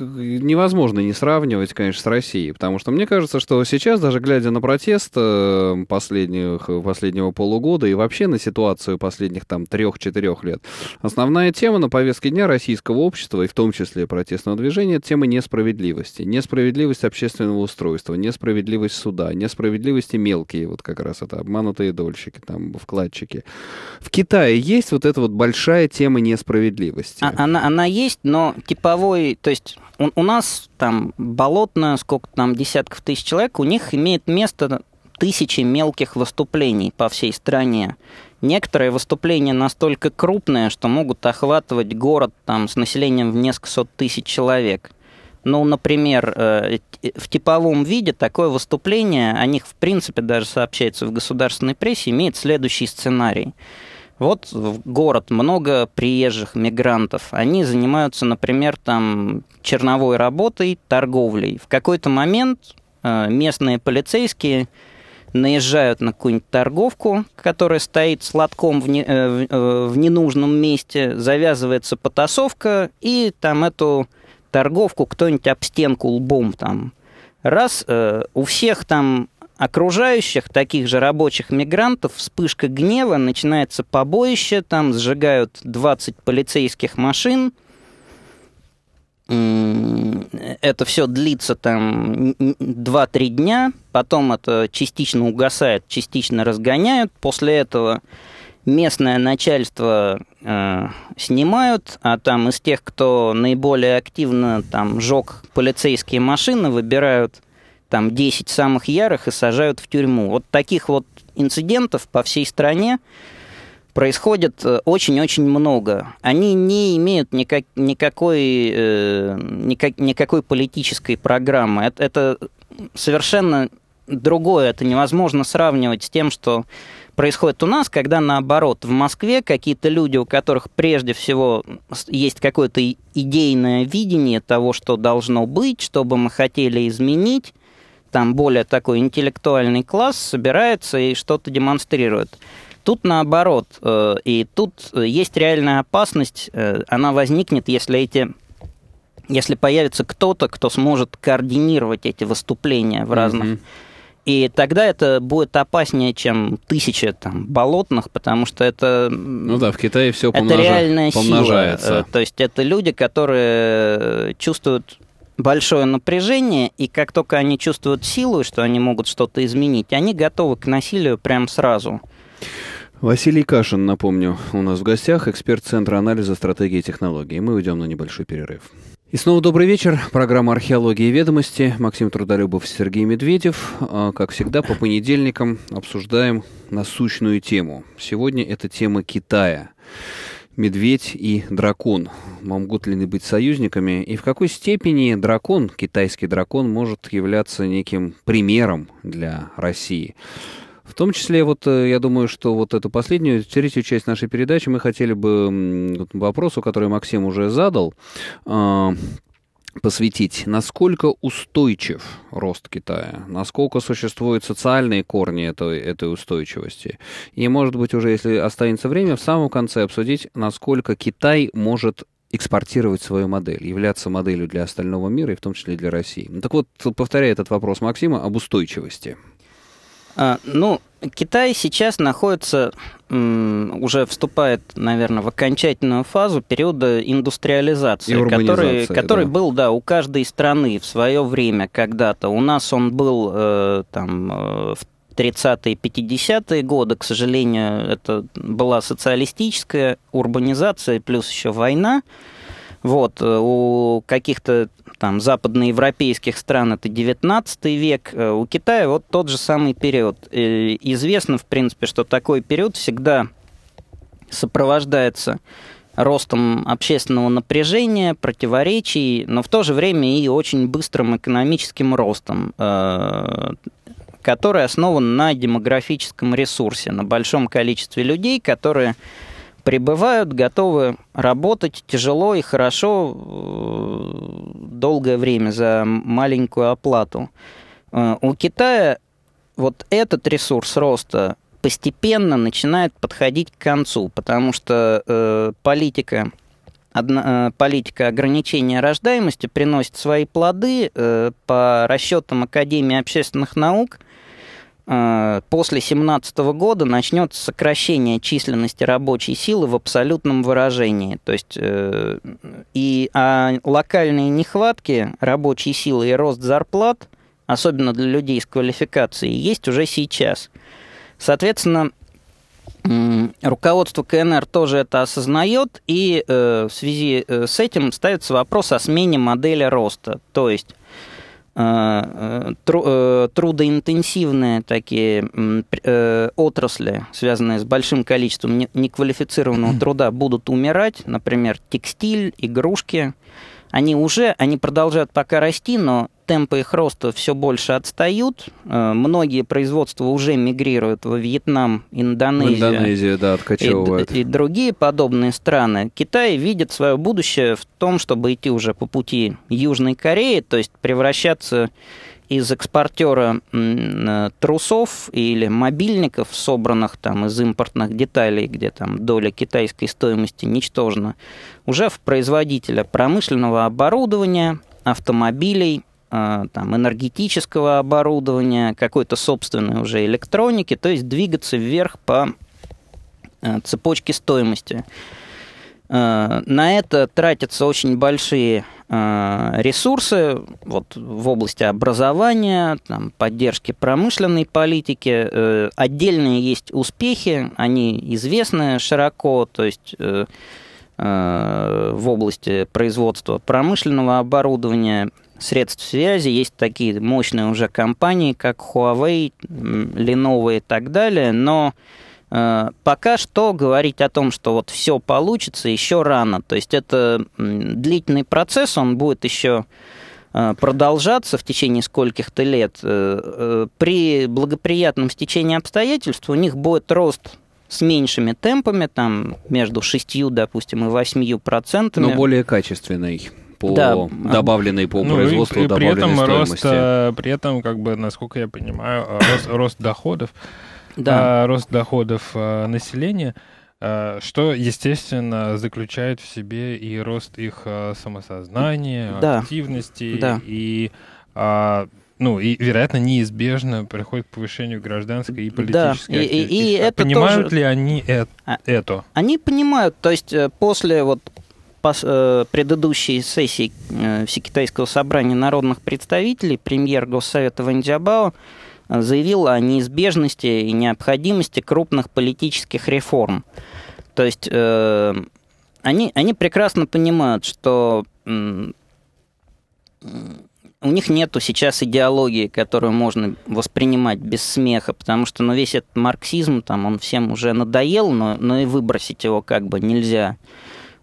невозможно не сравнивать, конечно, с Россией, потому что мне кажется, что сейчас, даже глядя на протест э, последних, последнего полугода и вообще на ситуацию последних там трех-четырех лет, основная тема на повестке дня российского общества, и в том числе протестного движения, это тема несправедливости. Несправедливость общественного устройства, несправедливость суда, несправедливости мелкие, вот как раз это обманутые дольщики, там, вкладчики. В Китае есть вот эта вот большая тема несправедливости? А, она, она есть, но типовой, то есть у, у нас там болотно, сколько там десятков тысяч человек, у них имеет место тысячи мелких выступлений по всей стране. Некоторые выступления настолько крупные, что могут охватывать город там, с населением в несколько сот тысяч человек – ну, например, э, в типовом виде такое выступление, о них в принципе даже сообщается в государственной прессе, имеет следующий сценарий. Вот в город много приезжих мигрантов. Они занимаются, например, там черновой работой, торговлей. В какой-то момент э, местные полицейские наезжают на какую-нибудь торговку, которая стоит с лотком в, не, э, в, в ненужном месте, завязывается потасовка, и там эту торговку, кто-нибудь об стенку лбом там. Раз э, у всех там окружающих, таких же рабочих мигрантов, вспышка гнева, начинается побоище, там сжигают 20 полицейских машин. Это все длится там 2-3 дня, потом это частично угасает, частично разгоняют. После этого местное начальство э, снимают, а там из тех, кто наиболее активно там жег полицейские машины, выбирают там 10 самых ярых и сажают в тюрьму. Вот таких вот инцидентов по всей стране происходит э, очень-очень много. Они не имеют никак, никакой, э, никак, никакой политической программы. Это, это совершенно другое. Это невозможно сравнивать с тем, что происходит у нас, когда наоборот в Москве какие-то люди, у которых прежде всего есть какое-то идейное видение того, что должно быть, что бы мы хотели изменить, там более такой интеллектуальный класс собирается и что-то демонстрирует. Тут наоборот, э, и тут э, есть реальная опасность, э, она возникнет, если эти если появится кто-то, кто сможет координировать эти выступления в разных mm-hmm и тогда это будет опаснее, чем тысячи там, болотных, потому что это... Ну да, в Китае все помножа... это реальная помножается. Сила. Э, то есть это люди, которые чувствуют большое напряжение, и как только они чувствуют силу, что они могут что-то изменить, они готовы к насилию прямо сразу. Василий Кашин, напомню, у нас в гостях, эксперт Центра анализа стратегии и технологий. Мы уйдем на небольшой перерыв. И снова добрый вечер. Программа «Археология и ведомости». Максим Трудолюбов, Сергей Медведев. А, как всегда, по понедельникам обсуждаем насущную тему. Сегодня это тема Китая. Медведь и дракон. Могут ли они быть союзниками? И в какой степени дракон, китайский дракон, может являться неким примером для России? В том числе, вот э, я думаю, что вот эту последнюю, третью часть нашей передачи мы хотели бы вот, вопросу, который Максим уже задал, э, посвятить, насколько устойчив рост Китая, насколько существуют социальные корни этой, этой устойчивости. И, может быть, уже если останется время, в самом конце обсудить, насколько Китай может экспортировать свою модель, являться моделью для остального мира и в том числе для России. Ну, так вот, повторяю этот вопрос Максима об устойчивости. А, ну, Китай сейчас находится, уже вступает, наверное, в окончательную фазу периода индустриализации, который, который да. был, да, у каждой страны в свое время когда-то. У нас он был э, там э, в 30-е, 50-е годы, к сожалению, это была социалистическая урбанизация, плюс еще война. Вот, э, у каких-то там западноевропейских стран это 19 век, э, у Китая вот тот же самый период. И э, известно, в принципе, что такой период всегда сопровождается ростом общественного напряжения, противоречий, но в то же время и очень быстрым экономическим ростом, который основан на демографическом ресурсе, на большом количестве людей, которые прибывают, готовы работать тяжело и хорошо э, долгое время за маленькую оплату. Э, у Китая вот этот ресурс роста постепенно начинает подходить к концу, потому что э, политика одна, э, политика ограничения рождаемости приносит свои плоды. По расчетам Академии общественных наук – Э, после 2017 года начнется сокращение численности рабочей силы в абсолютном выражении. То есть э, и а локальные нехватки рабочей силы и рост зарплат, особенно для людей с квалификацией, есть уже сейчас. Соответственно, руководство КНР тоже это осознает, и э, в связи э, с этим ставится вопрос о смене модели роста. То есть Э, э, э, трудоинтенсивные такие отрасли, связанные с большим количеством неквалифицированного труда, будут умирать, например, текстиль, игрушки, они уже, они продолжают пока расти, но темпы их роста все больше отстают. Э, многие производства уже мигрируют во Вьетнам, Индонезию. Индонезия, да, откачевывает. И, и другие подобные страны. Китай видит свое будущее в том, чтобы идти уже по пути Южной Кореи, то есть превращаться из экспортера э, трусов или мобильников, собранных там из импортных деталей, где там доля китайской стоимости ничтожна, уже в производителя промышленного оборудования, автомобилей, э, там, энергетического оборудования, какой-то собственной уже электроники, то есть двигаться вверх по э, цепочке стоимости. На это тратятся очень большие Э, ресурсы вот, в области образования, там, поддержки промышленной политики. Э, отдельные есть успехи, они известны широко, то есть э, в области производства промышленного оборудования, средств связи. Есть такие мощные уже компании, как Huawei, Lenovo и так далее, но Э, пока что говорить о том, что вот все получится, еще рано. То есть это длительный процесс, он будет еще э, продолжаться в течение скольких-то лет. Э, при благоприятном стечении обстоятельств у них будет рост с меньшими темпами, там между шестью, допустим, и восьмью процентами. Но более качественный по да. добавленной по ну, производству и, и при этом стоимости. Рост, при этом, как бы, насколько я понимаю, рост, рост доходов да. А, рост доходов а, населения, а, что, естественно, заключает в себе и рост их самосознания, да. активности да. и ну и, вероятно, неизбежно приходит к повышению гражданской и политической да, активности. И, и, и это понимают тоже... ли они э- а, это? Они понимают, то есть э, после вот пос, э, предыдущей сессии э, Всекитайского собрания народных представителей премьер Госсовета Вандиабао заявил о неизбежности и необходимости крупных политических реформ. То есть э, они, они прекрасно понимают, что э, у них нету сейчас идеологии, которую можно воспринимать без смеха, потому что ну, весь этот марксизм, там, он всем уже надоел, но, но и выбросить его как бы нельзя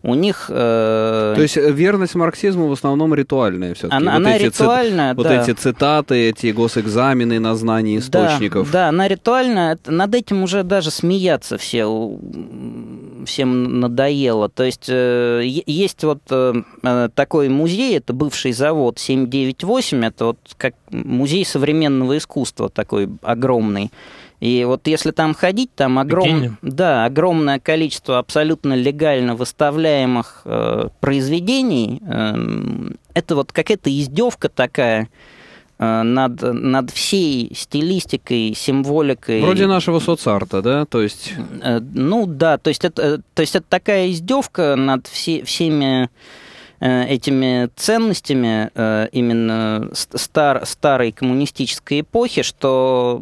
у них... Э, То есть э, верность марксизму в основном ритуальная все-таки? Она, вот она эти ритуальная, ци... да. Вот эти цитаты, эти госэкзамены на знание источников. Да, да, она ритуальная. Над этим уже даже смеяться все, всем надоело. То есть э, есть вот э, э, такой музей, это бывший завод 798, это вот как музей современного искусства такой огромный. И вот если там ходить, там огром... да, огромное количество абсолютно легально выставляемых э, произведений. Э, это вот какая-то издевка такая э, над, над всей стилистикой, символикой. Вроде нашего соцарта, да? То есть... Э, ну да, то есть это, э, то есть это такая издевка над все, всеми Э, этими ценностями э, именно стар, старой коммунистической эпохи, что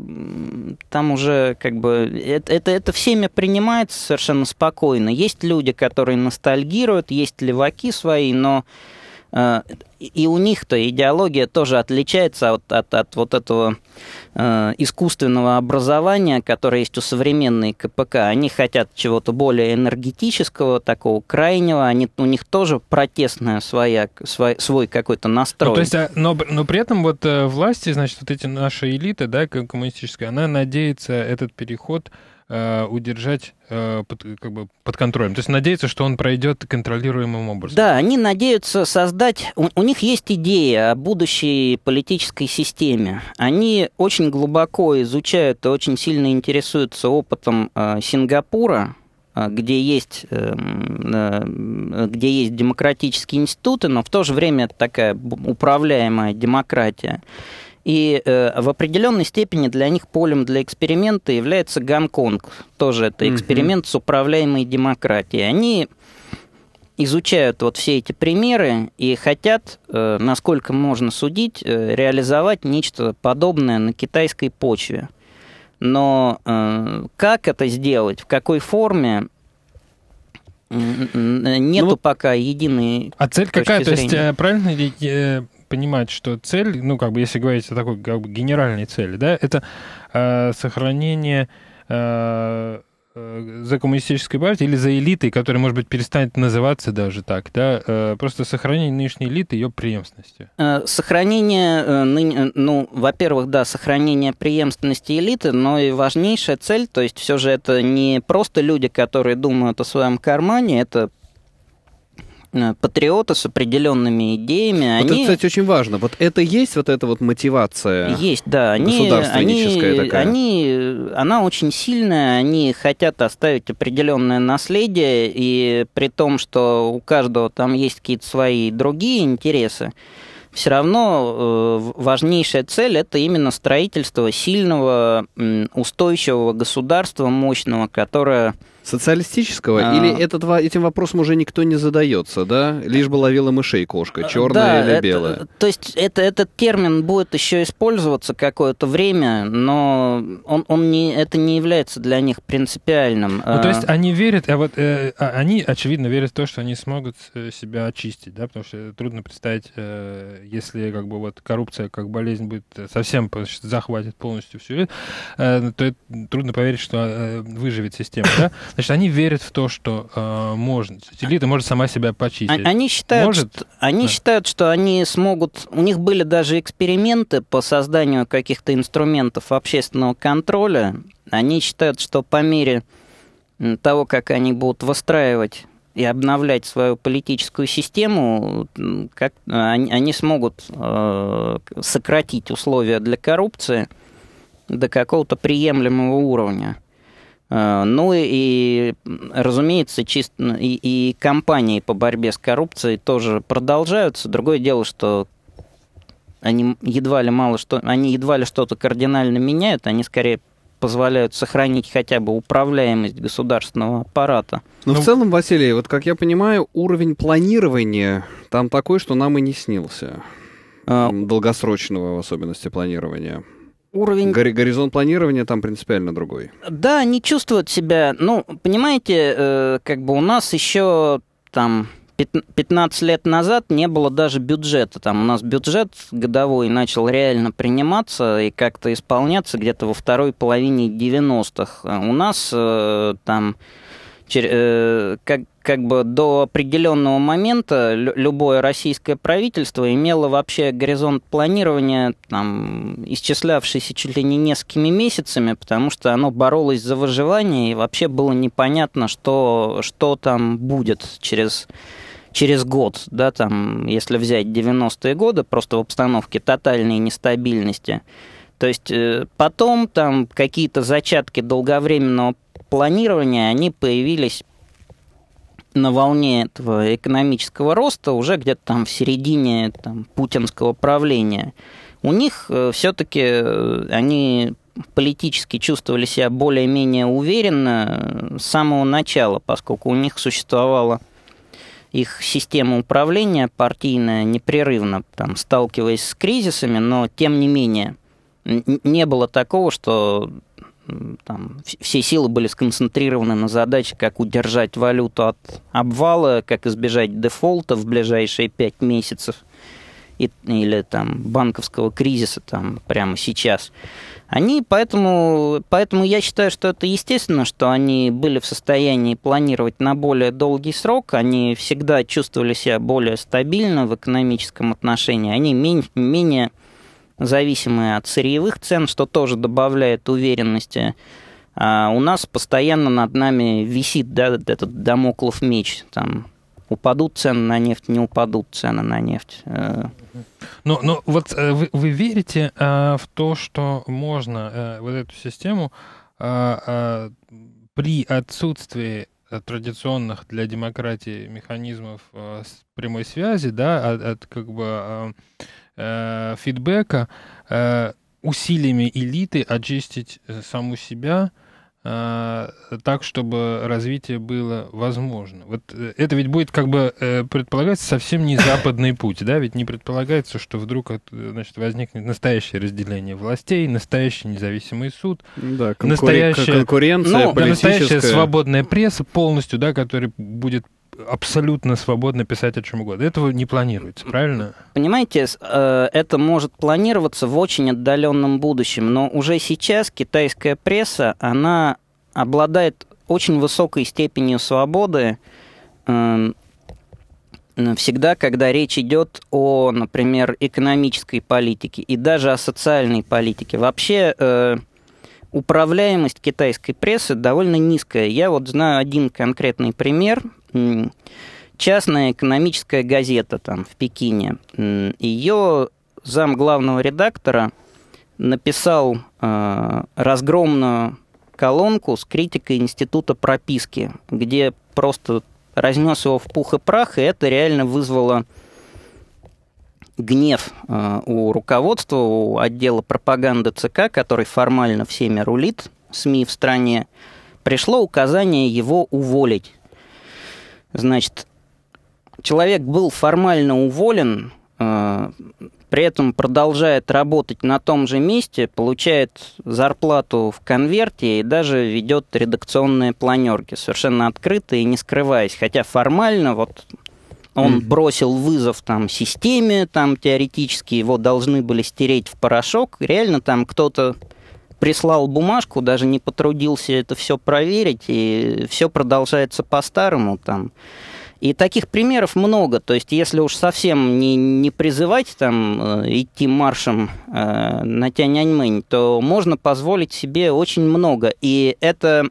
там уже как бы это, это, это всеми принимается совершенно спокойно. Есть люди, которые ностальгируют, есть леваки свои, но а, и у них-то идеология тоже отличается от, от, от вот этого э, искусственного образования, которое есть у современной КПК. Они хотят чего-то более энергетического, такого крайнего. Они, у них тоже протестная своя, свой, свой какой-то настрой. Ну, то есть, а, но, но при этом вот э, власти, значит, вот эти наши элиты, да, коммунистическая, она надеется этот переход Э, удержать э, под, как бы под контролем. То есть надеются, что он пройдет контролируемым образом. Да, они надеются создать... У, у них есть идея о будущей политической системе. Они очень глубоко изучают и очень сильно интересуются опытом э, Сингапура, э, где есть, эм, э, где есть демократические институты, но в то же время это такая управляемая демократия. И э, в определенной степени для них полем для эксперимента является Гонконг. Тоже это эксперимент mm-hmm. с управляемой демократией. Они изучают вот все эти примеры и хотят, э, насколько можно судить, э, реализовать нечто подобное на китайской почве. Но э, как это сделать, в какой форме, нету ну, пока единой. А цель какая? Зрения. То есть э, правильно э, понимать, что цель, ну, как бы, если говорить о такой как бы, генеральной цели, да, это э, сохранение э, э за коммунистической партией или за элитой, которая, может быть, перестанет называться даже так, да, э, просто сохранение нынешней элиты, ее преемственности? Э, сохранение, ну, во-первых, да, сохранение преемственности элиты, но и важнейшая цель, то есть все же это не просто люди, которые думают о своем кармане, это Э, патриота с определенными идеями. Вот они... это, кстати, очень важно. Вот это есть вот эта вот мотивация. Есть, да. Они, государственническая они, такая. Они, э, она очень сильная. Они хотят оставить определенное наследие, и при том, что у каждого там есть какие-то свои другие интересы все равно э, важнейшая цель это именно строительство сильного, устойчивого государства, мощного, которое Социалистического? А... Или этот, этим вопросом уже никто не задается, да? Лишь бы ловила мышей кошка, а, черная да, или это, белая? Э, то есть это, этот термин будет еще использоваться какое-то время, но он, он не, это не является для них принципиальным. Ну, то а. есть они верят, а вот э, а, они, очевидно, верят в то, что они смогут э, себя очистить, да? Потому что трудно представить, э, если как бы вот коррупция как болезнь будет э, совсем захватит полностью всю, э, то это, трудно поверить, что э, выживет система, да? Значит, они верят в то, что э, можно. Элита может сама себя почистить. А, они считают, может? Что, они да. считают, что они смогут. У них были даже эксперименты по созданию каких-то инструментов общественного контроля. Они считают, что по мере того, как они будут выстраивать и обновлять свою политическую систему, как, они, они смогут э, сократить условия для коррупции до какого-то приемлемого уровня. Э, ну и, разумеется, чисто ну, и, и кампании по борьбе с коррупцией тоже продолжаются. Другое дело, что они едва ли мало что, они едва ли что-то кардинально меняют, они скорее позволяют сохранить хотя бы управляемость государственного аппарата. Но ну, в ну, целом, Василий, вот как я понимаю, уровень планирования там такой, что нам и не снился. А... Долгосрочного, в особенности, планирования уровень... Гори горизонт планирования там принципиально другой. Да, не чувствуют себя... Ну, понимаете, э, как бы у нас еще там 15 лет назад не было даже бюджета. Там у нас бюджет годовой начал реально приниматься и как-то исполняться где-то во второй половине 90-х. А у нас э, там чер... э, как как бы до определенного момента любое российское правительство имело вообще горизонт планирования, там, исчислявшийся чуть ли не несколькими месяцами, потому что оно боролось за выживание, и вообще было непонятно, что, что там будет через через год, да, там, если взять 90-е годы, просто в обстановке тотальной нестабильности, то есть э, потом там какие-то зачатки долговременного планирования, они появились на волне этого экономического роста уже где-то там в середине там, путинского правления. У них э, все-таки э, они политически чувствовали себя более-менее уверенно э, с самого начала, поскольку у них существовала их система управления партийная непрерывно, там, сталкиваясь с кризисами, но тем не менее не было такого, что там, все силы были сконцентрированы на задаче, как удержать валюту от обвала, как избежать дефолта в ближайшие пять месяцев и, или там банковского кризиса там прямо сейчас. Они поэтому, поэтому я считаю, что это естественно, что они были в состоянии планировать на более долгий срок, они всегда чувствовали себя более стабильно в экономическом отношении, они менее, менее зависимые от сырьевых цен, что тоже добавляет уверенности. А у нас постоянно над нами висит да, этот домоклов меч. Там, упадут цены на нефть, не упадут цены на нефть. Но, э, но ну, ну, вот э, вы, вы верите э, в то, что можно э, вот эту систему э, э при отсутствии традиционных для демократии механизмов прямой связи, да, от, от как бы э, фидбэка э, усилиями элиты очистить э, саму себя э, так, чтобы развитие было возможно. Вот это ведь будет как бы э, предполагается совсем не западный путь, да? Ведь не предполагается, что вдруг значит, возникнет настоящее разделение властей, настоящий независимый суд, да, конкури- настоящая конкуренция, ну, политическая. настоящая свободная пресса полностью, да, которая будет абсолютно свободно писать о чем угодно. Этого не планируется, правильно? Понимаете, э, это может планироваться в очень отдаленном будущем, но уже сейчас китайская пресса, она обладает очень высокой степенью свободы эм, всегда, когда речь идет о, например, экономической политике и даже о социальной политике. Вообще э, управляемость китайской прессы довольно низкая. Я вот знаю один конкретный пример – частная экономическая газета там в Пекине. Ее зам главного редактора написал э, разгромную колонку с критикой института прописки, где просто разнес его в пух и прах, и это реально вызвало гнев э, у руководства, у отдела пропаганды ЦК, который формально всеми рулит СМИ в стране, пришло указание его уволить Значит, человек был формально уволен, э, при этом продолжает работать на том же месте, получает зарплату в конверте и даже ведет редакционные планерки, совершенно открыто и не скрываясь. Хотя формально вот он бросил вызов там системе, там теоретически его должны были стереть в порошок. Реально там кто-то прислал бумажку, даже не потрудился это все проверить, и все продолжается по-старому там. И таких примеров много. То есть, если уж совсем не, не призывать там э, идти маршем э, на Тяньаньмэнь, то можно позволить себе очень много. И это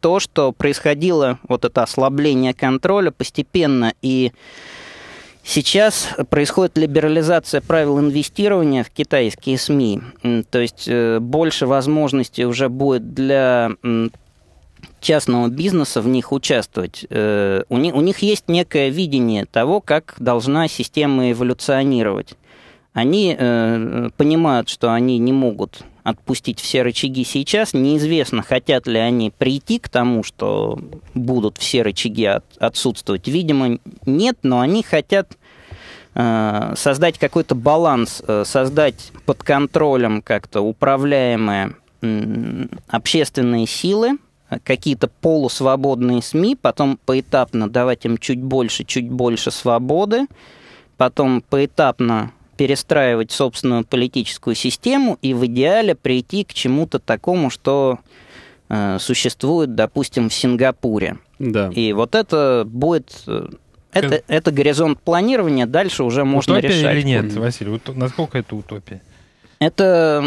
то, что происходило, вот это ослабление контроля постепенно и Сейчас происходит либерализация правил инвестирования в китайские СМИ, то есть э, больше возможностей уже будет для частного бизнеса в них участвовать. Э, у них, у них есть некое видение того, как должна система эволюционировать. Они э, понимают, что они не могут отпустить все рычаги сейчас. Неизвестно, хотят ли они прийти к тому, что будут все рычаги от, отсутствовать. Видимо, нет, но они хотят э, создать какой-то баланс, э, создать под контролем как-то управляемые общественные силы, какие-то полусвободные СМИ, потом поэтапно давать им чуть больше, чуть больше свободы, потом поэтапно перестраивать собственную политическую систему и в идеале прийти к чему-то такому, что э, существует, допустим, в Сингапуре. Да. И вот это будет... Э, это, как... Э. это горизонт планирования, дальше уже можно утопия решать. или нет, Василий? Ут... Насколько это утопия? Это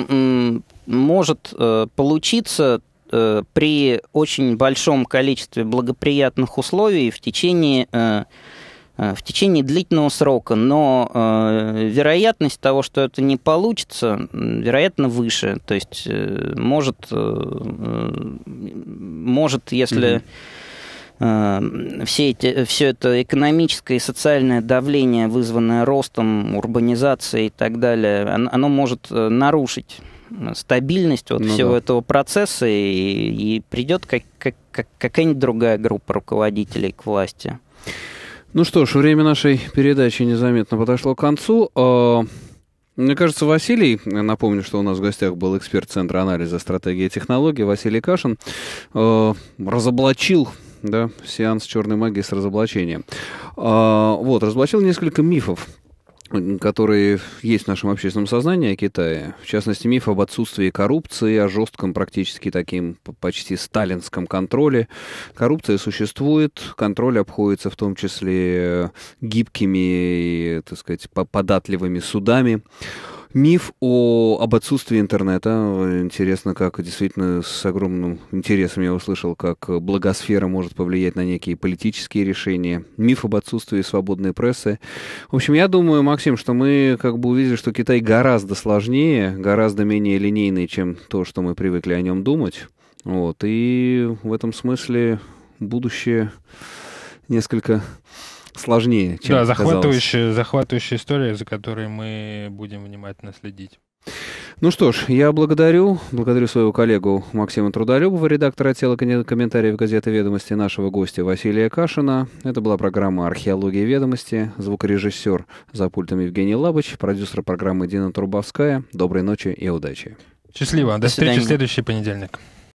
может э, получиться э, при очень большом количестве благоприятных условий в течение... Э, Э, в течение длительного срока, но э, вероятность того, что это не получится, вероятно выше. То есть э, может, э, э может, если э, все эти, все это экономическое и социальное давление, вызванное ростом, урбанизацией и так далее, оно, оно может э, нарушить стабильность вот ну, всего да. этого процесса и, и придет как, как, как, какая-нибудь другая группа руководителей к власти. Ну что ж, время нашей передачи незаметно подошло к концу. А, мне кажется, Василий, напомню, что у нас в гостях был эксперт Центра анализа стратегии и технологий Василий Кашин, а, разоблачил да, сеанс черной магии с разоблачением. А, вот, разоблачил несколько мифов которые есть в нашем общественном сознании о Китае, в частности, миф об отсутствии коррупции, о жестком практически таким почти сталинском контроле. Коррупция существует, контроль обходится в том числе гибкими так сказать, податливыми судами. Миф о, об отсутствии интернета. Интересно, как действительно с огромным интересом я услышал, как благосфера может повлиять на некие политические решения. Миф об отсутствии свободной прессы. В общем, я думаю, Максим, что мы как бы увидели, что Китай гораздо сложнее, гораздо менее линейный, чем то, что мы привыкли о нем думать. Вот. И в этом смысле будущее несколько сложнее, чем Да, захватывающая, захватывающая история, за которой мы будем внимательно следить. Ну что ж, я благодарю, благодарю своего коллегу Максима Трудолюбова, редактора отдела комментариев газеты «Ведомости», нашего гостя Василия Кашина. Это была программа «Археология ведомости», звукорежиссер за пультом Евгений Лабыч, продюсер программы Дина Трубовская. Доброй ночи и удачи. Счастливо, до, до встречи в следующий понедельник.